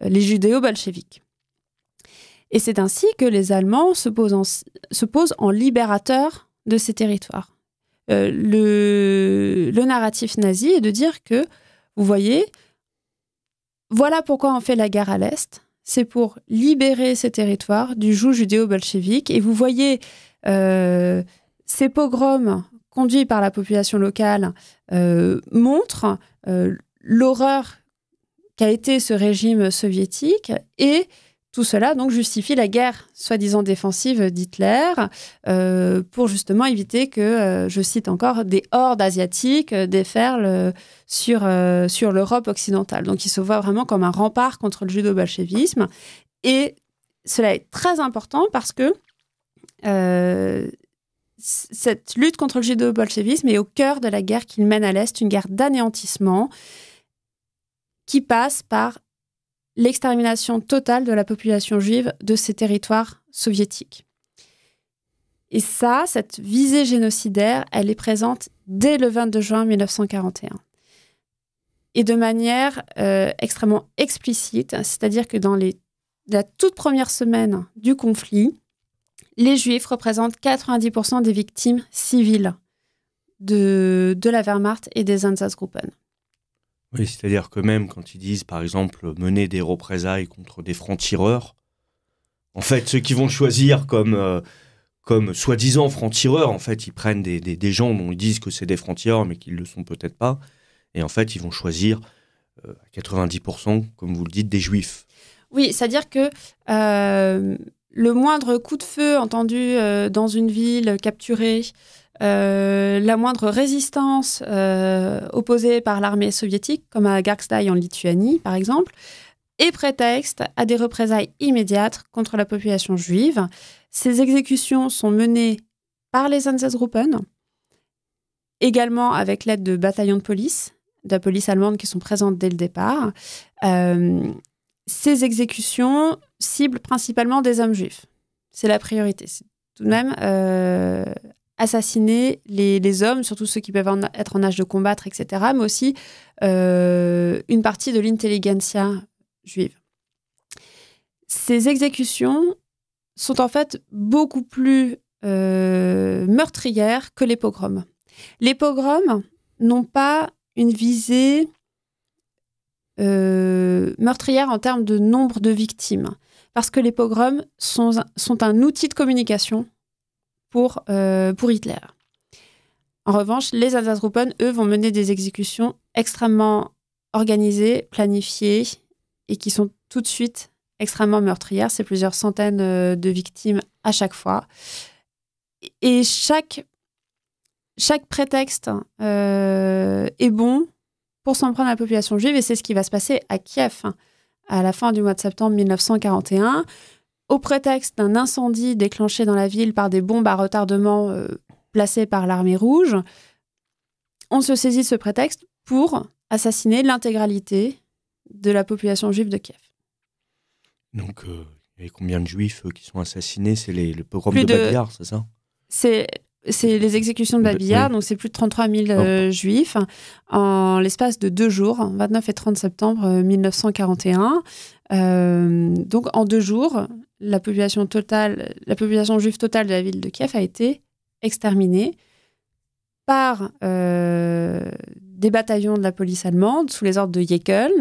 les judéo-bolcheviques. Et c'est ainsi que les Allemands se posent en, se libérateurs de ces territoires. le, le, narratif nazi est de dire que, vous voyez, voilà pourquoi on fait la guerre à l'Est, c'est pour libérer ces territoires du joug judéo-bolchevique. Et vous voyez euh, ces pogroms conduits par la population locale euh, montrent euh, l'horreur qu'a été ce régime soviétique et tout cela donc justifie la guerre soi-disant défensive d'Hitler euh, pour justement éviter que, euh, je cite encore, des hordes asiatiques euh, déferlent sur, sur l'Europe occidentale. Donc il se voit vraiment comme un rempart contre le judo-bolchevisme. Et cela est très important parce que cette lutte contre le judo-bolchevisme est au cœur de la guerre qu'il mène à l'Est, une guerre d'anéantissement qui passe par l'extermination totale de la population juive de ces territoires soviétiques. Et ça, cette visée génocidaire, elle est présente dès le 22 juin 1941. Et de manière euh, extrêmement explicite, c'est-à-dire que dans les, la toute première semaine du conflit, les Juifs représentent 90% des victimes civiles de, de la Wehrmacht et des Einsatzgruppen. Oui, c'est-à-dire que même quand ils disent, par exemple, mener des représailles contre des francs-tireurs, en fait, ceux qui vont choisir comme, euh, comme soi-disant francs-tireurs, en fait, ils prennent des, gens dont ils disent que c'est des francs-tireurs, mais qu'ils ne le sont peut-être pas. Et en fait, ils vont choisir euh, à 90%, comme vous le dites, des juifs. Oui, c'est-à-dire que euh, le moindre coup de feu entendu dans une ville capturée, euh, la moindre résistance euh, opposée par l'armée soviétique, comme à Garkstai en Lituanie par exemple, est prétexte à des représailles immédiates contre la population juive. Ces exécutions sont menées par les Einsatzgruppen, également avec l'aide de bataillons de police, de la police allemande qui sont présentes dès le départ. Euh, ces exécutions ciblent principalement des hommes juifs. C'est la priorité. C'est tout de même assassiner les, hommes, surtout ceux qui peuvent être en âge de combattre, etc., mais aussi euh, une partie de l'intelligentsia juive. Ces exécutions sont en fait beaucoup plus euh, meurtrières que les pogroms. Les pogroms n'ont pas une visée euh, meurtrière en termes de nombre de victimes, parce que les pogroms sont un outil de communication pour, euh, pour Hitler. En revanche, les Einsatzgruppen, eux, vont mener des exécutions extrêmement organisées, planifiées et qui sont tout de suite extrêmement meurtrières. C'est plusieurs centaines euh, de victimes à chaque fois. Et chaque, chaque prétexte euh, est bon pour s'en prendre à la population juive et c'est ce qui va se passer à Kiev hein, à la fin du mois de septembre 1941 au prétexte d'un incendie déclenché dans la ville par des bombes à retardement euh, placées par l'armée rouge, on se saisit ce prétexte pour assassiner l'intégralité de la population juive de Kiev. Donc, euh, il y a combien de juifs euh, qui sont assassinés C'est les, le pogrom de, de, c'est ça C'est les exécutions de Babillard, donc c'est plus de 33 000 juifs en l'espace de deux jours, 29 et 30 septembre 1941. Euh, donc en deux jours, la population totale, la population juive totale de la ville de Kiev a été exterminée par euh, des bataillons de la police allemande sous les ordres de Jekyll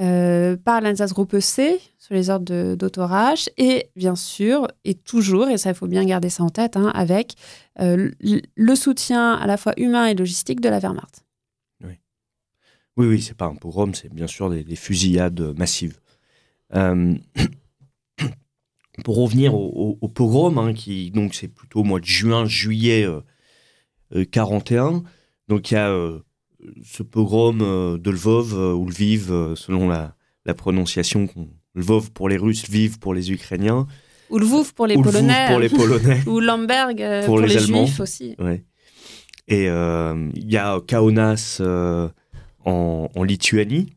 euh, par l'Einsatzgruppe C sous les ordres d'Autorach et bien sûr, et toujours, et ça il faut bien garder ça en tête, hein, avec euh, le soutien à la fois humain et logistique de la Wehrmacht. Oui, oui, c'est pas un pogrom, c'est bien sûr des fusillades massives. Euh, pour revenir au, au, pogrom, hein, qui donc c'est plutôt au mois de juin, juillet 41. Euh, euh, donc il y a ce pogrom de Lvov ou Lviv, selon la, prononciation, Lvov pour les Russes, Lviv pour les Ukrainiens. Ou Lvov pour les Polonais. Pour les ou Lamberg pour, les, Juifs aussi. Et il y a Kaunas en, en, Lituanie.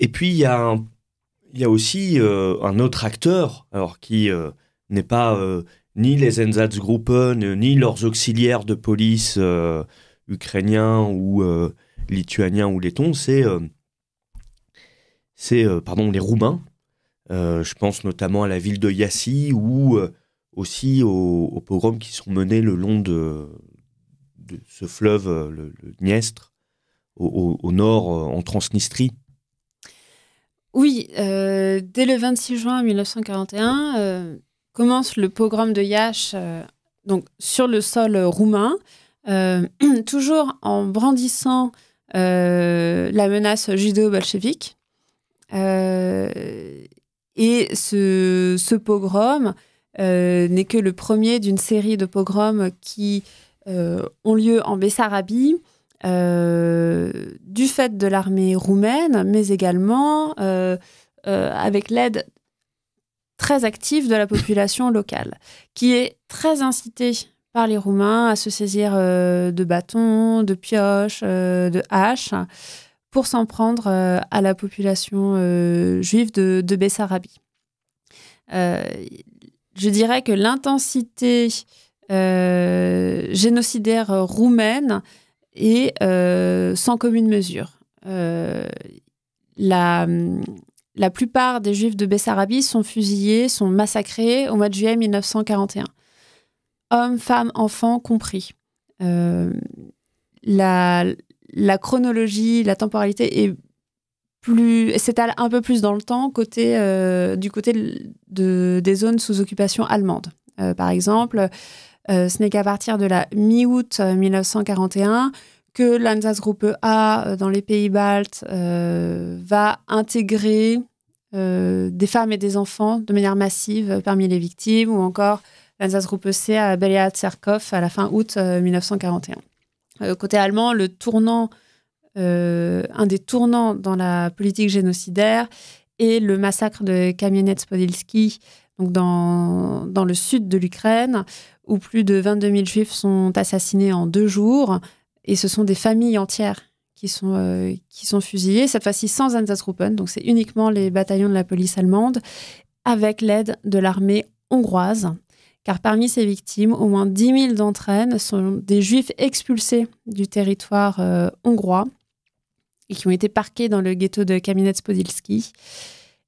Et puis il y a un il y a aussi euh, un autre acteur, alors qui euh, n'est pas euh, ni les Einsatzgruppen, ni leurs auxiliaires de police ukrainiens ou lituaniens ou lettons, c'est c'est pardon les Roumains. je pense notamment à la ville de Yassi ou aussi aux, pogroms qui sont menés le long de, ce fleuve, le, Dniestre, au, nord en Transnistrie. Oui, euh, dès le 26 juin 1941 euh, commence le pogrom de Yash euh, donc sur le sol roumain, toujours en brandissant la menace judéo-bolchevique. et ce pogrom n'est que le premier d'une série de pogroms qui ont lieu en Bessarabie euh, du fait de l'armée roumaine, mais également euh, euh, avec l'aide très active de la population locale, qui est très incitée par les Roumains à se saisir de bâtons, de pioches, de haches, pour s'en prendre à la population juive de Bessarabie. je dirais que l'intensité génocidaire roumaine et euh, sans commune mesure. Euh, la, la plupart des Juifs de Bessarabie sont fusillés, sont massacrés au mois de juillet 1941. Hommes, femmes, enfants compris. Euh, la, la, chronologie, la temporalité est plus s'étale un peu plus dans le temps côté, du côté de, des zones sous occupation allemande. par exemple, euh, ce n'est qu'à partir de la mi-août 1941 euh, que l'Ansatzgruppe A euh, dans les pays baltes va intégrer des femmes et des enfants de manière massive parmi les victimes ou encore l'Ansatzgruppe C à Belia Tserkov à la fin août 1941. côté allemand, le tournant un des tournants dans la politique génocidaire est le massacre de Kamienets-Podilski, donc dans, dans, le sud de l'Ukraine, où plus de 22 000 juifs sont assassinés en deux jours, et ce sont des familles entières qui sont, euh, qui sont fusillées, cette fois-ci sans Einsatzgruppen, donc c'est uniquement les bataillons de la police allemande, avec l'aide de l'armée hongroise, car parmi ces victimes, au moins 10 000 d'entre elles sont des juifs expulsés du territoire euh, hongrois et qui ont été parqués dans le ghetto de kaminetz podilski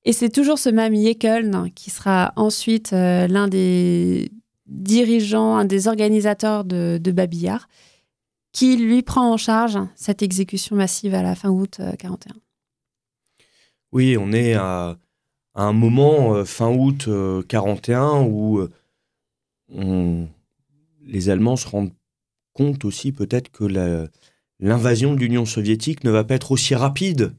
Et c'est toujours ce même Jekyll qui sera ensuite euh, l'un des dirigeant, un des organisateurs de, Babillard, qui lui prend en charge cette exécution massive à la fin août 41. Euh, oui, on est à, un moment euh, fin août 41 euh, où les Allemands se rendent compte aussi peut-être que l'invasion de l'Union soviétique ne va pas être aussi rapide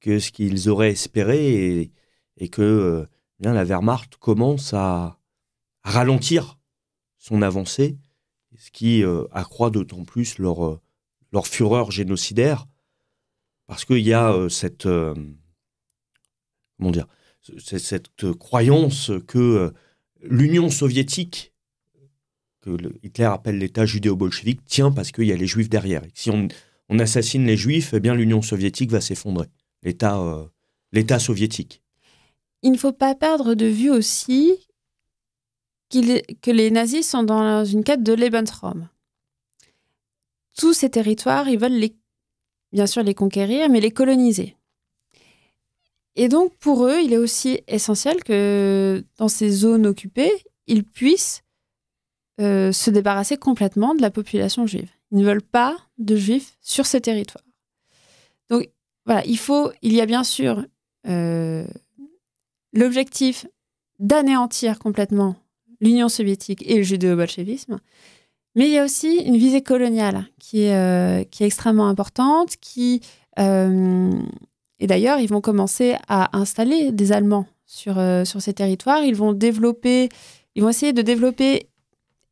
que ce qu'ils auraient espéré et, que la Wehrmacht commence à ralentir son avancée, ce qui euh, accroît d'autant plus leur, euh, leur fureur génocidaire, parce qu'il y a euh, cette, comment cette croyance que l'Union soviétique, que Hitler appelle l'État judéo-bolchevique, tient parce qu'il y a les Juifs derrière. si on, assassine les Juifs, eh bien l'Union soviétique va s'effondrer, l'État soviétique. Il ne faut pas perdre de vue aussi que les nazis sont dans une quête de Lebensraum. Tous ces territoires, ils veulent bien sûr les conquérir, mais les coloniser. Et donc, pour eux, il est aussi essentiel que dans ces zones occupées, ils puissent euh, se débarrasser complètement de la population juive. Ils ne veulent pas de juifs sur ces territoires. Donc, voilà, il faut, il y a bien sûr euh, l'objectif d'anéantir complètement l'Union soviétique et le judéo-bolchevisme. Mais il y a aussi une visée coloniale qui est, euh, qui est extrêmement importante, qui... Euh, et d'ailleurs, ils vont commencer à installer des Allemands sur, euh, sur ces territoires. Ils vont développer, ils vont essayer de développer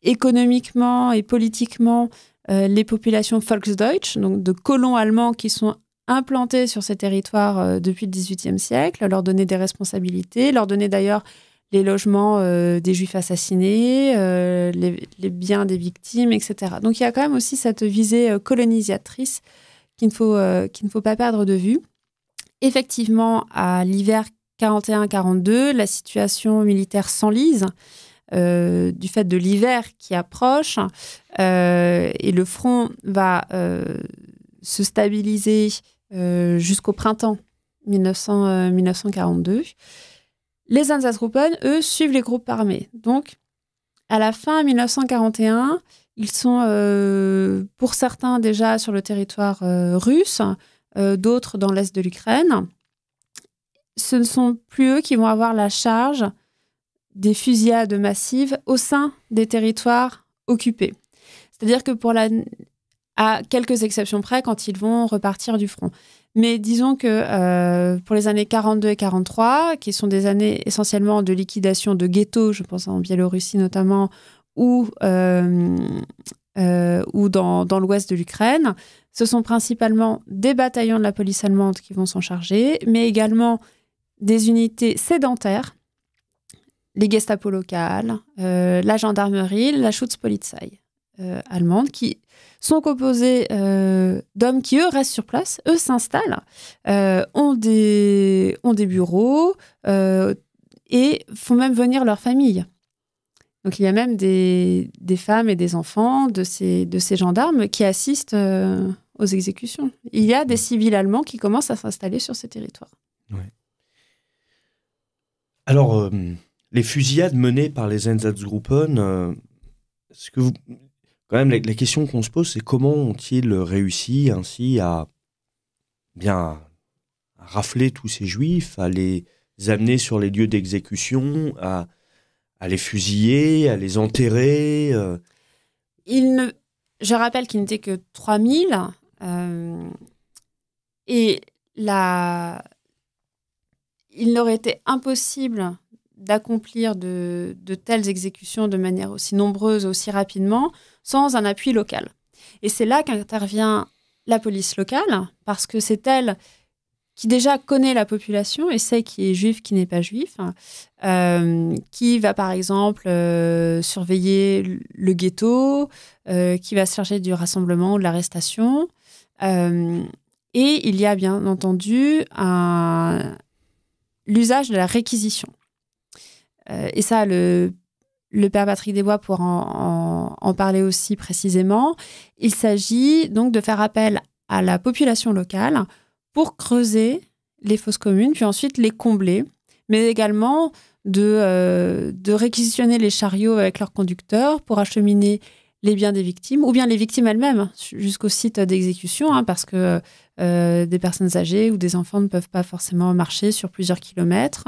économiquement et politiquement les populations Volksdeutsch, donc de colons allemands qui sont implantés sur ces territoires depuis le XVIIIe siècle, leur donner des responsabilités, leur donner d'ailleurs les logements euh, des juifs assassinés, euh, les, biens des victimes, etc. Donc il y a quand même aussi cette visée euh, colonisatrice qu'il ne faut, qu'il ne faut pas perdre de vue. Effectivement, à l'hiver 41-42, la situation militaire s'enlise. du fait de l'hiver qui approche et le front va se stabiliser jusqu'au printemps 1900, 1942. Les Einsatzgruppen, eux, suivent les groupes armés. Donc, à la fin 1941, ils sont euh, pour certains déjà sur le territoire euh, russe, euh, d'autres dans l'est de l'Ukraine. Ce ne sont plus eux qui vont avoir la charge des fusillades massives au sein des territoires occupés. C'est-à-dire que pour la, à quelques exceptions près, quand ils vont repartir du front. Mais disons que euh, pour les années 42 et 43, qui sont des années essentiellement de liquidation de ghettos, je pense en Biélorussie notamment, ou, euh, euh, ou dans, dans l'ouest de l'Ukraine, ce sont principalement des bataillons de la police allemande qui vont s'en charger, mais également des unités sédentaires, les Gestapo locales, la gendarmerie, la Schutzpolizei allemande, qui sont composés euh, d'hommes qui, eux, restent sur place, eux s'installent, euh, ont, des, ont des bureaux euh, et font même venir leur famille. Donc il y a même des, femmes et des enfants de ces, de ces gendarmes qui assistent aux exécutions. Il y a des civils allemands qui commencent à s'installer sur ces territoires. Alors, les fusillades menées par les Einsatzgruppen, ce que vous, quand même, la, question qu'on se pose, c'est comment ont-ils réussi ainsi à bien rafler tous ces juifs, à les amener sur les lieux d'exécution, à, les fusiller, à les enterrer euh? ne... Je rappelle qu'il n'était que 3000. Euh, et la... il leur été impossible d'accomplir de, de, telles exécutions de manière aussi nombreuse, aussi rapidement, sans un appui local. Et c'est là qu'intervient la police locale, parce que c'est elle qui déjà connaît la population et sait qui est juif, qui n'est pas juif, euh, qui va par exemple euh, surveiller le ghetto, euh, qui va se charger du rassemblement ou de l'arrestation. et il y a bien entendu l'usage de la réquisition. Euh, et ça, le, père Patrick Desbois pour en, en, parler aussi précisément. Il s'agit donc de faire appel à la population locale pour creuser les fosses communes, puis ensuite les combler, mais également de, euh, réquisitionner les chariots avec leurs conducteurs pour acheminer les biens des victimes, ou bien les victimes elles-mêmes jusqu'au site d'exécution, hein, parce que euh, des personnes âgées ou des enfants ne peuvent pas forcément marcher sur plusieurs kilomètres.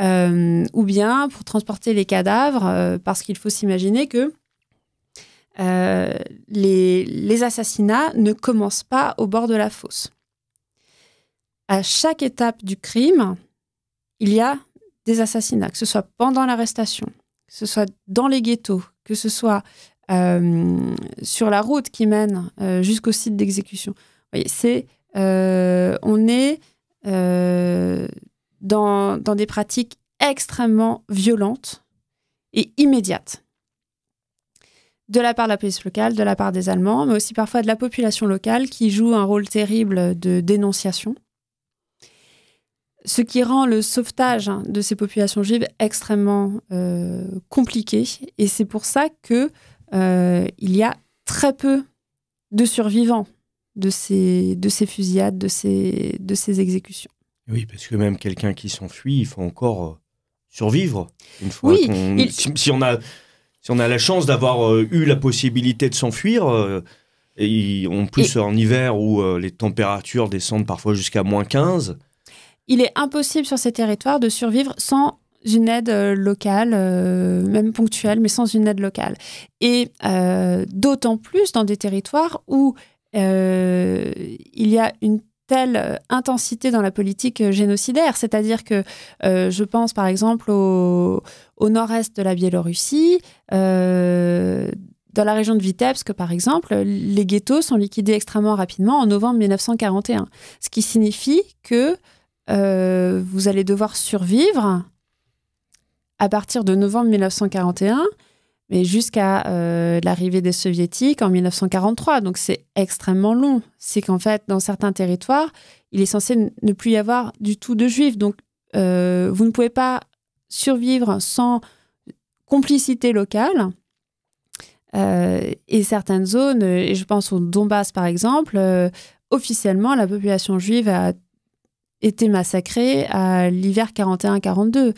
Euh, ou bien pour transporter les cadavres, euh, parce qu'il faut s'imaginer que les, les assassinats ne commencent pas au bord de la fosse. À chaque étape du crime, il y a des assassinats, que ce soit pendant l'arrestation, que ce soit dans les ghettos, que ce soit sur la route qui mène jusqu'au site d'exécution. C'est euh, on est euh, dans, des pratiques extrêmement violentes et immédiates. De la part de la police locale, de la part des Allemands, mais aussi parfois de la population locale qui joue un rôle terrible de dénonciation. Ce qui rend le sauvetage hein, de ces populations juives extrêmement euh, compliqué. Et c'est pour ça qu'il y a très peu de survivants de ces, de ces fusillades, de ces, de ces exécutions. Oui, parce que même quelqu'un qui s'enfuit, il faut encore euh, survivre. Une fois oui, si, on a, si on a la chance d'avoir euh, eu la possibilité de s'enfuir, euh, et en plus en hiver où les températures descendent parfois jusqu'à moins 15. Il est impossible sur ces territoires de survivre sans une aide locale, même ponctuelle, mais sans une aide locale. Et d'autant plus dans des territoires où euh, il y a une telle euh, intensité dans la politique euh, génocidaire. C'est-à-dire que je pense par exemple au, nord-est de la Biélorussie, dans la région de Vitebsk par exemple, les ghettos sont liquidés extrêmement rapidement en novembre 1941. Ce qui signifie que vous allez devoir survivre à partir de novembre 1941 mais jusqu'à euh, l'arrivée des soviétiques en 1943. Donc c'est extrêmement long. C'est qu'en fait, dans certains territoires, il est censé ne plus y avoir du tout de juifs. Donc euh, vous ne pouvez pas survivre sans complicité locale. Euh, et certaines zones, et je pense au Donbass par exemple, officiellement, la population juive a été massacrée à l'hiver 41-42,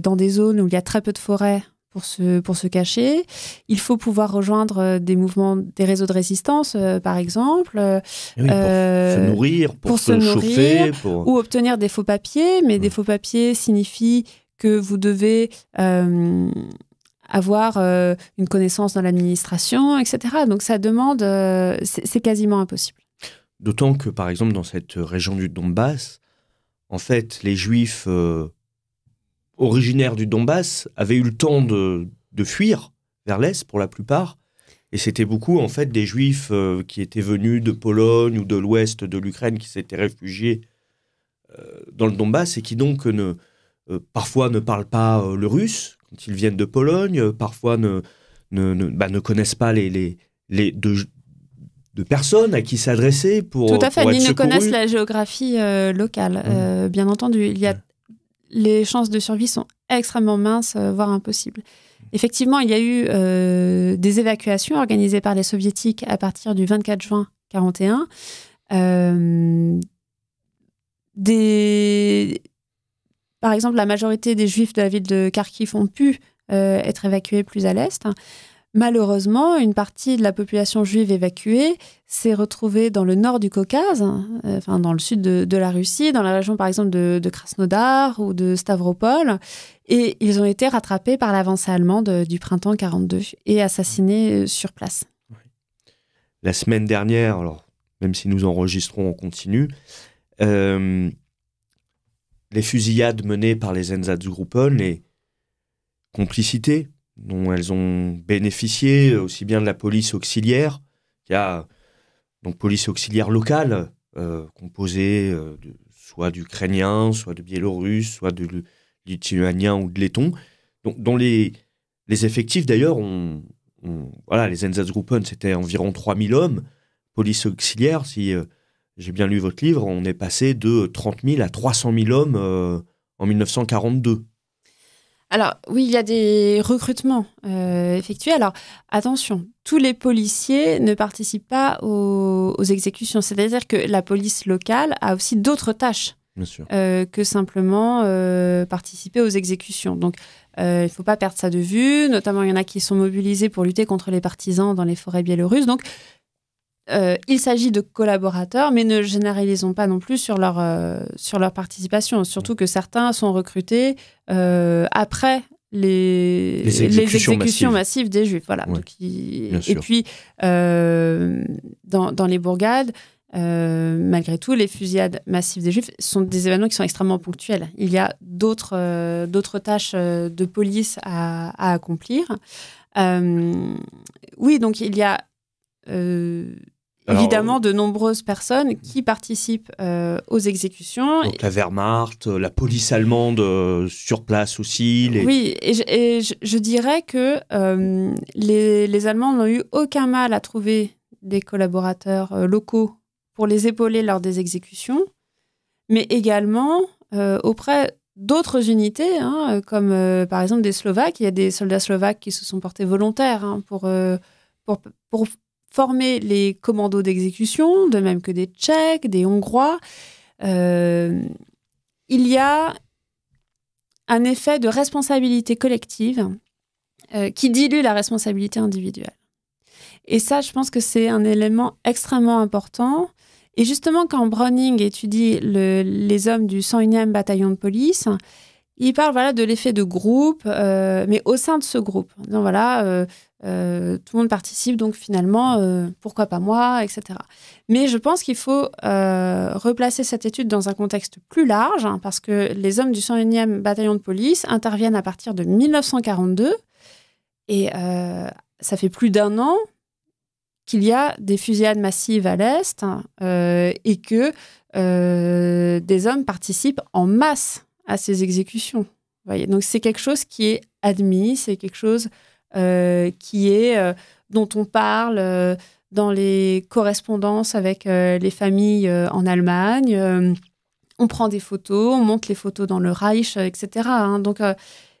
dans des zones où il y a très peu de forêts pour se, pour se cacher. Il faut pouvoir rejoindre euh, des mouvements, des réseaux de résistance, euh, par exemple. Euh, eh pour se nourrir, pour, se, chauffer. Ou obtenir des faux papiers. Mais des mm. faux papiers signifient que vous devez avoir une connaissance dans l'administration, etc. Donc ça demande. C'est quasiment impossible. D'autant que, par exemple, dans cette région du Donbass, en fait, les Juifs originaire du Donbass avaient eu le temps de, de fuir vers l'Est pour la plupart. Et c'était beaucoup, en fait, des Juifs euh, qui étaient venus de Pologne ou de l'ouest de l'Ukraine, qui s'étaient réfugiés euh, dans le Donbass et qui donc ne, euh, parfois ne parlent pas le russe quand ils viennent de Pologne, parfois ne, bah, ne, connaissent pas les, les, les de, de personnes à qui s'adresser pour. Tout à fait, ils ne connaissent la géographie locale, mmh. bien entendu. Il y a les chances de survie sont extrêmement minces, euh, voire impossibles. Effectivement, il y a eu euh, des évacuations organisées par les soviétiques à partir du 24 juin 1941. Euh, par exemple, la majorité des juifs de la ville de Kharkiv ont pu être évacués plus à l'est. Malheureusement, une partie de la population juive évacuée s'est retrouvée dans le nord du Caucase, hein, euh, dans le sud de, la Russie, dans la région par exemple de, Krasnodar ou de Stavropol, et ils ont été rattrapés par l'avancée allemande euh, du printemps 42 et assassinés euh, sur place. La semaine dernière, alors même si nous enregistrons en continu, les fusillades menées par les Einsatzgruppen, et complicité dont elles ont bénéficié, euh, aussi bien de la police auxiliaire, qui a donc police auxiliaire locale, euh, composée euh, soit d'Ukrainiens, soit de Biélorusses, soit de, Lituaniens ou de Lettons, dont, les, effectifs d'ailleurs Voilà, les Einsatzgruppen, c'était environ 3000 hommes. Police auxiliaire, si j'ai bien lu votre livre, on est passé de 30 000 à 300 000 hommes en 1942. Alors oui, il y a des recrutements euh, effectués. Alors attention, tous les policiers ne participent pas aux, exécutions. C'est-à-dire que la police locale a aussi d'autres tâches euh, que simplement euh, participer aux exécutions. Donc il ne faut pas perdre ça de vue. Notamment, il y en a qui sont mobilisés pour lutter contre les partisans dans les forêts biélorusses. Donc euh, il s'agit de collaborateurs, mais ne généralisons pas non plus sur leur, euh, sur leur participation, surtout que certains sont recrutés euh, après les, les exécutions, massives. des Juifs. Voilà. Et puis, dans, dans, les bourgades, malgré tout, les fusillades massives des Juifs sont des événements qui sont extrêmement ponctuels. Il y a d'autres d'autres tâches de police à, accomplir. oui, donc il y a évidemment euh, de nombreuses personnes qui participent euh, aux exécutions. la Wehrmacht, euh, la police allemande sur place aussi. Oui, et, je, dirais que les, Allemands n'ont eu aucun mal à trouver des collaborateurs locaux pour les épauler lors des exécutions, mais également auprès d'autres unités, hein, comme par exemple des Slovaques. Il y a des soldats slovaques qui se sont portés volontaires hein, pour, pour, pour former les commandos d'exécution, de même que des Tchèques, des Hongrois. Euh, il y a un effet de responsabilité collective euh, qui dilue la responsabilité individuelle. Et ça, je pense que c'est un élément extrêmement important. Et justement, quand Browning étudie les hommes du 101e bataillon de police, il parle voilà de l'effet de groupe, euh, mais au sein de ce groupe. Donc voilà, euh, euh, tout le monde participe, donc finalement, pourquoi pas moi, etc. Mais je pense qu'il faut replacer cette étude dans un contexte plus large, hein, parce que les hommes du 101e bataillon de police interviennent à partir de 1942, et ça fait plus d'un an qu'il y a des fusillades massives à l'Est, hein, et que des hommes participent en masse à ces exécutions. Voyez Donc c'est quelque chose qui est admis, c'est quelque chose euh, qui est euh, dont on parle euh, dans les correspondances avec les familles en Allemagne. on prend des photos, on monte les photos dans le Reich, etc. Hein. Donc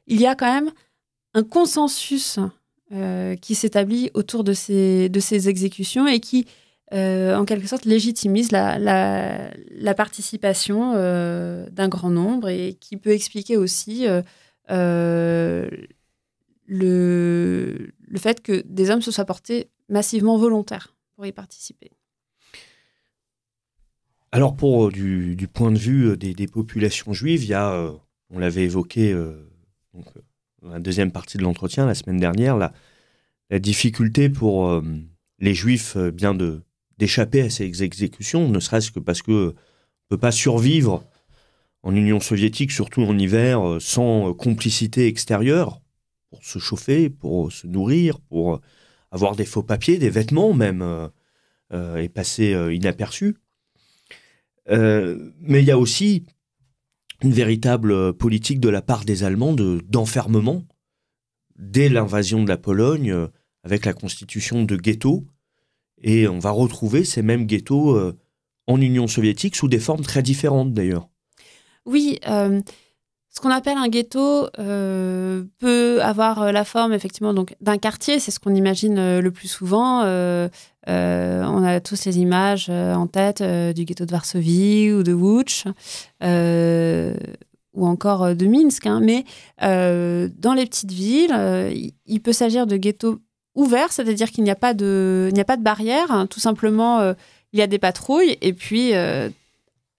il y a quand même un consensus qui s'établit autour de ces, de ces exécutions et qui euh, en quelque sorte légitimise la, participation euh, d'un grand nombre et qui peut expliquer aussi euh, le, le, fait que des hommes se soient portés massivement volontaires pour y participer. Alors pour du, point de vue des, populations juives, il y a, on l'avait évoqué donc, dans la deuxième partie de l'entretien la semaine dernière, la, la difficulté pour les juifs bien de, d'échapper à ces exécutions, ne serait-ce que parce qu'on ne peut pas survivre en Union soviétique, surtout en hiver, euh, sans euh, complicité extérieure, pour se chauffer, pour euh, se nourrir, pour avoir des faux papiers, des vêtements même, et passer inaperçu. mais il y a aussi une véritable politique de la part des Allemands d'enfermement dès l'invasion de la Pologne, avec la constitution de ghettos et on va retrouver ces mêmes ghettos euh, en Union soviétique sous des formes très différentes d'ailleurs. Oui, euh, ce qu'on appelle un ghetto euh, peut avoir la forme effectivement donc d'un quartier, c'est ce qu'on imagine le plus souvent. on a tous ces images en tête du ghetto de Varsovie ou de Łódź ou encore de Minsk. Hein. mais dans les petites villes, il peut s'agir de ghettos ouvert, c'est-à-dire qu'il n'y a pas de, n'y a pas de barrière. Hein. tout simplement, euh, il y a des patrouilles et puis euh,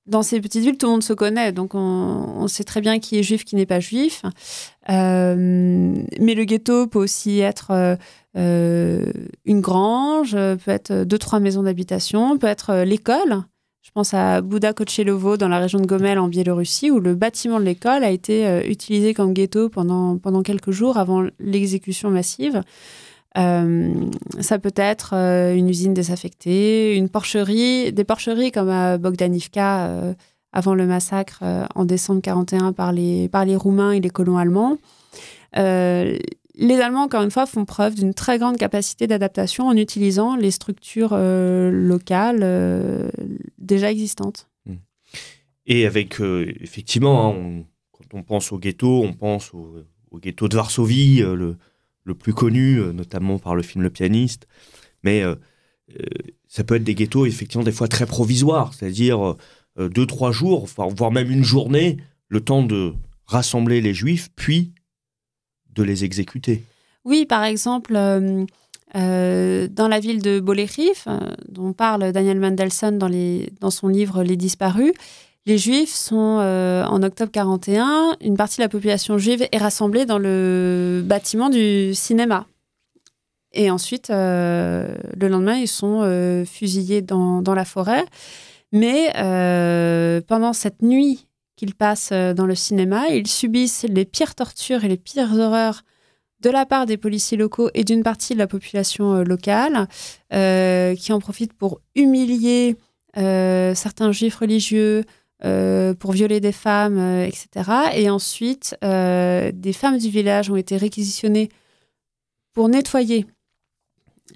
dans ces petites villes, tout le monde se connaît, donc on, sait très bien qui est juif, qui n'est pas juif. Euh, mais le ghetto peut aussi être une grange, peut être deux trois maisons d'habitation, peut être l'école. Je pense à Bouda Kochelovo dans la région de Gomel en Biélorussie, où le bâtiment de l'école a été utilisé comme ghetto pendant, pendant quelques jours avant l'exécution massive. Euh, ça peut être euh, une usine désaffectée, une porcherie, des porcheries comme à Bogdanivka euh, avant le massacre en décembre 1941 par les, par les Roumains et les colons allemands. les Allemands, encore une fois, font preuve d'une très grande capacité d'adaptation en utilisant les structures locales déjà existantes. Mmh. Et avec, effectivement, hein, quand on pense au ghetto, on pense au, au ghetto de Varsovie, le, le plus connu, euh, notamment par le film Le Pianiste. Mais euh, euh, ça peut être des ghettos, effectivement, des fois très provisoires, c'est-à-dire deux, trois jours, voire même une journée, le temps de rassembler les juifs, puis de les exécuter. Oui, par exemple, dans la ville de Boléchif, dont parle Daniel Mendelssohn dans son livre Les Disparus, les Juifs sont, euh, en octobre 41, une partie de la population juive est rassemblée dans le bâtiment du cinéma. Et ensuite, euh, le lendemain, ils sont euh, fusillés dans, dans, la forêt. Mais pendant cette nuit qu'ils passent dans le cinéma, ils subissent les pires tortures et les pires horreurs de la part des policiers locaux et d'une partie de la population locale, qui en profitent pour humilier certains juifs religieux, euh, pour violer des femmes, euh, etc. Et ensuite, euh, des femmes du village ont été réquisitionnées pour nettoyer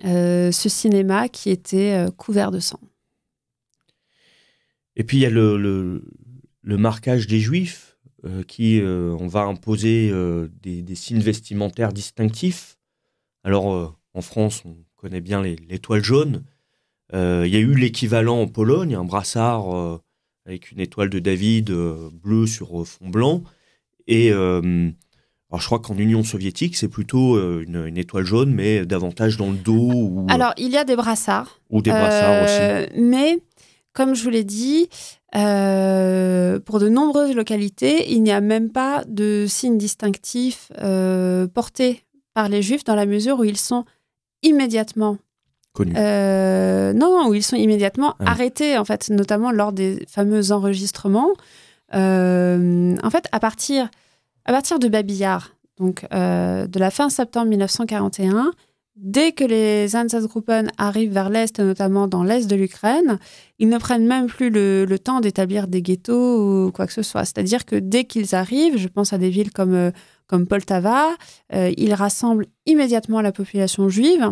ce cinéma qui était couvert de sang. Et puis il y a le, marquage des juifs, qui on va imposer des, signes vestimentaires distinctifs. Alors en France, on connaît bien l'étoile jaune. Il y a eu l'équivalent en Pologne, un brassard avec une étoile de David euh, bleue sur euh, fond blanc. Et euh, alors je crois qu'en Union soviétique, c'est plutôt une, étoile jaune, mais davantage dans le dos. alors, il y a des brassards. Ou des brassards aussi. Mais, comme je vous l'ai dit, pour de nombreuses localités, il n'y a même pas de signe distinctif porté par les juifs dans la mesure où ils sont immédiatement euh, non, où ils sont immédiatement ah arrêtés, en fait, notamment lors des fameux enregistrements. Euh, en fait, à partir, à partir de Babillard, donc euh, de la fin septembre 1941, dès que les Einsatzgruppen arrivent vers l'Est, notamment dans l'Est de l'Ukraine, ils ne prennent même plus le, le temps d'établir des ghettos ou quoi que ce soit. C'est-à-dire que dès qu'ils arrivent, je pense à des villes comme, comme Poltava, ils rassemblent immédiatement la population juive.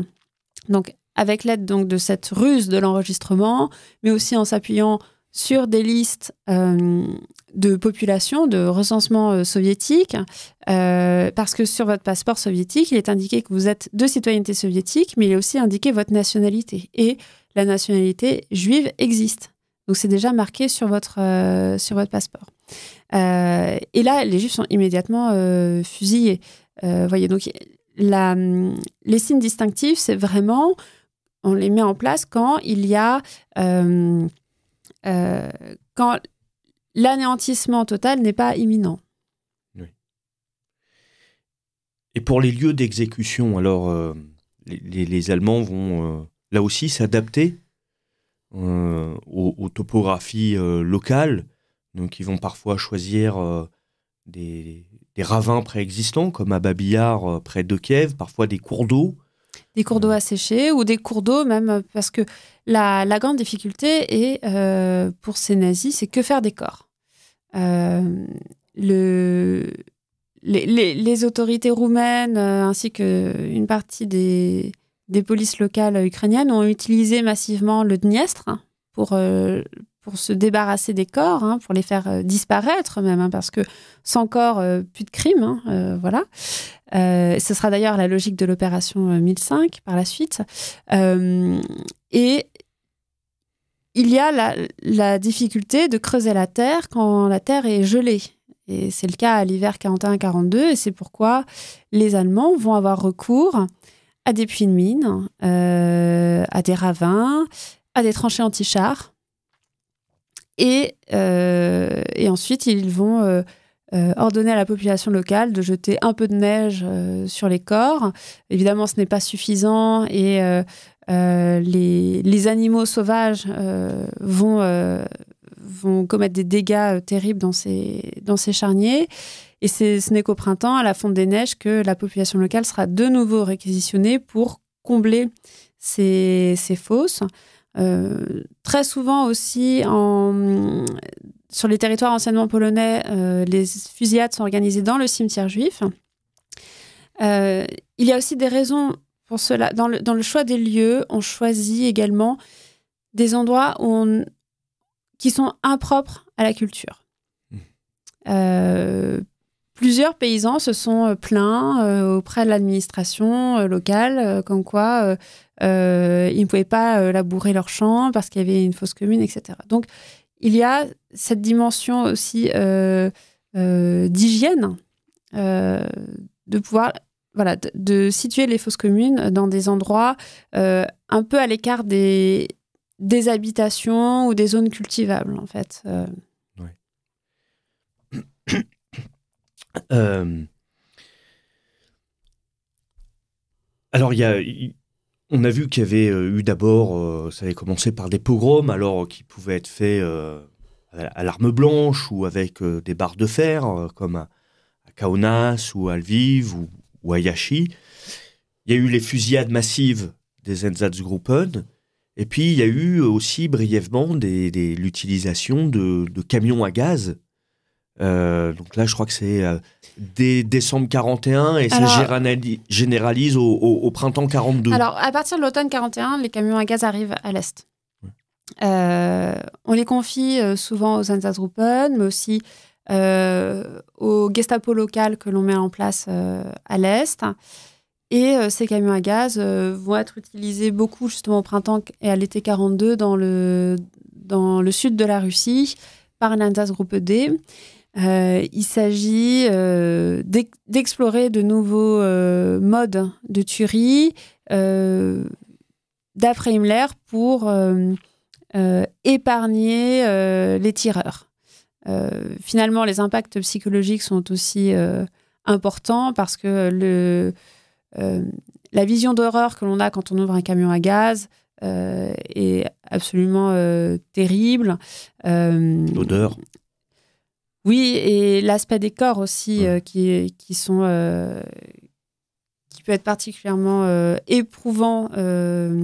Donc avec l'aide donc de cette ruse de l'enregistrement, mais aussi en s'appuyant sur des listes euh, de population, de recensement euh, soviétique, euh, parce que sur votre passeport soviétique, il est indiqué que vous êtes de citoyenneté soviétique, mais il est aussi indiqué votre nationalité. Et la nationalité juive existe. Donc c'est déjà marqué sur votre, sur votre passeport. et là, les juifs sont immédiatement fusillés. voyez, donc la, hum, les signes distinctifs, c'est vraiment on les met en place quand il y a euh, euh, quand l'anéantissement total n'est pas imminent. Et pour les lieux d'exécution, alors euh, les, Allemands vont là aussi s'adapter aux, topographies locales. Donc ils vont parfois choisir des, des, ravins préexistants, comme à Babillard près de Kiev, parfois des cours d'eau des cours d'eau mm. asséchés ou des cours d'eau même, euh, parce que la, grande difficulté est, euh, pour ces nazis, c'est que faire des corps. Euh, les, autorités roumaines ainsi qu'une partie des, polices locales ukrainiennes ont utilisé massivement le Dniestre pour, pour se débarrasser des corps, hein, pour les faire euh, disparaître même, hein, parce que sans corps, euh, plus de crime, hein, euh, voilà. ce sera d'ailleurs la logique de l'opération 1005 par la suite. et il y a la, difficulté de creuser la terre quand la terre est gelée. Et c'est le cas à l'hiver 41-42, et c'est pourquoi les Allemands vont avoir recours à des puits de mines, à des ravins, à des tranchées anti-chars, euh, et, ensuite, ils vont euh, euh, ordonner à la population locale de jeter un peu de neige sur les corps. Évidemment, ce n'est pas suffisant et les, animaux sauvages vont, commettre des dégâts terribles dans ces, dans ces charniers. Et ce n'est qu'au printemps, à la fonte des neiges, que la population locale sera de nouveau réquisitionnée pour combler ces fosses. Euh, très souvent aussi en sur les territoires anciennement polonais, euh, les fusillades sont organisées dans le cimetière juif. Euh, il y a aussi des raisons pour cela. Dans le, choix des lieux, on choisit également des endroits qui sont impropres à la culture. Mmh. plusieurs paysans se sont plaints auprès de l'administration locale, comme quoi euh, ils ne pouvaient pas euh, labourer leur champ parce qu'il y avait une fosse commune, etc. Donc, il y a cette dimension aussi euh, d'hygiène, de pouvoir voilà, de, situer les fosses communes dans des endroits un peu à l'écart des, des habitations ou des zones cultivables, en fait. Ouais. Alors, il y a, on a vu qu'il y avait euh, eu d'abord, euh, ça avait commencé par des pogroms, alors euh, qui pouvaient être faits à l'arme blanche ou avec des barres de fer, comme à, Kaunas ou à Lviv ou, à Yashi. Il y a eu les fusillades massives des Einsatzgruppen. Et puis, il y a eu aussi brièvement l'utilisation de, camions à gaz euh, donc là, je crois que c'est euh, dès décembre 41 et ça généralise au, printemps 42. Alors, à partir de l'automne 41, les camions à gaz arrivent à l'Est. Euh, on les confie souvent aux Einsatzgruppen, mais aussi aux Gestapo locales que l'on met en place à l'Est. Et ces camions à gaz vont être utilisés beaucoup justement au printemps et à l'été 42 dans le, dans le sud de la Russie par l'Einsatzgruppe D euh, il s'agit euh, d'explorer de nouveaux euh, modes de tuerie d'après Himmler pour épargner les tireurs. finalement, les impacts psychologiques sont aussi importants parce que la vision d'horreur que l'on a quand on ouvre un camion à gaz, est absolument terrible. L'odeur. Oui, et l'aspect des corps aussi, euh, qui, sont. Euh, qui peut être particulièrement euh, éprouvant. et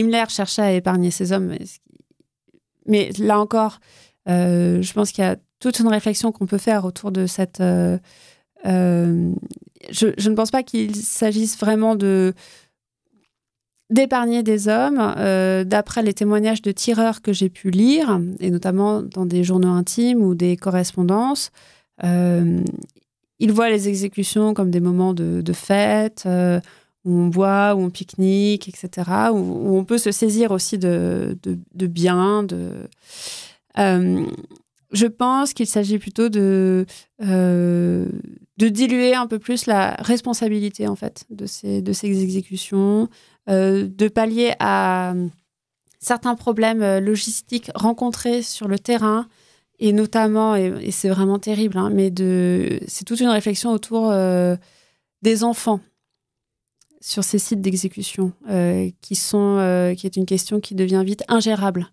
Himmler cherchait à épargner ses hommes. Mais là encore, je pense qu'il y a toute une réflexion qu'on peut faire autour de cette. je, ne pense pas qu'il s'agisse vraiment de d'épargner des hommes, euh, d'après les témoignages de tireurs que j'ai pu lire, et notamment dans des journaux intimes ou des correspondances, euh, ils voient les exécutions comme des moments de, fête, euh, où on boit, où on pique-nique, etc., où, on peut se saisir aussi de, biens. je pense qu'il s'agit plutôt de, de diluer un peu plus la responsabilité en fait de de ces exécutions, euh, de pallier à euh, certains problèmes euh, logistiques rencontrés sur le terrain et notamment, et, c'est vraiment terrible, hein, mais de, c'est toute une réflexion autour des enfants sur ces sites d'exécution, qui qui est une question qui devient vite ingérable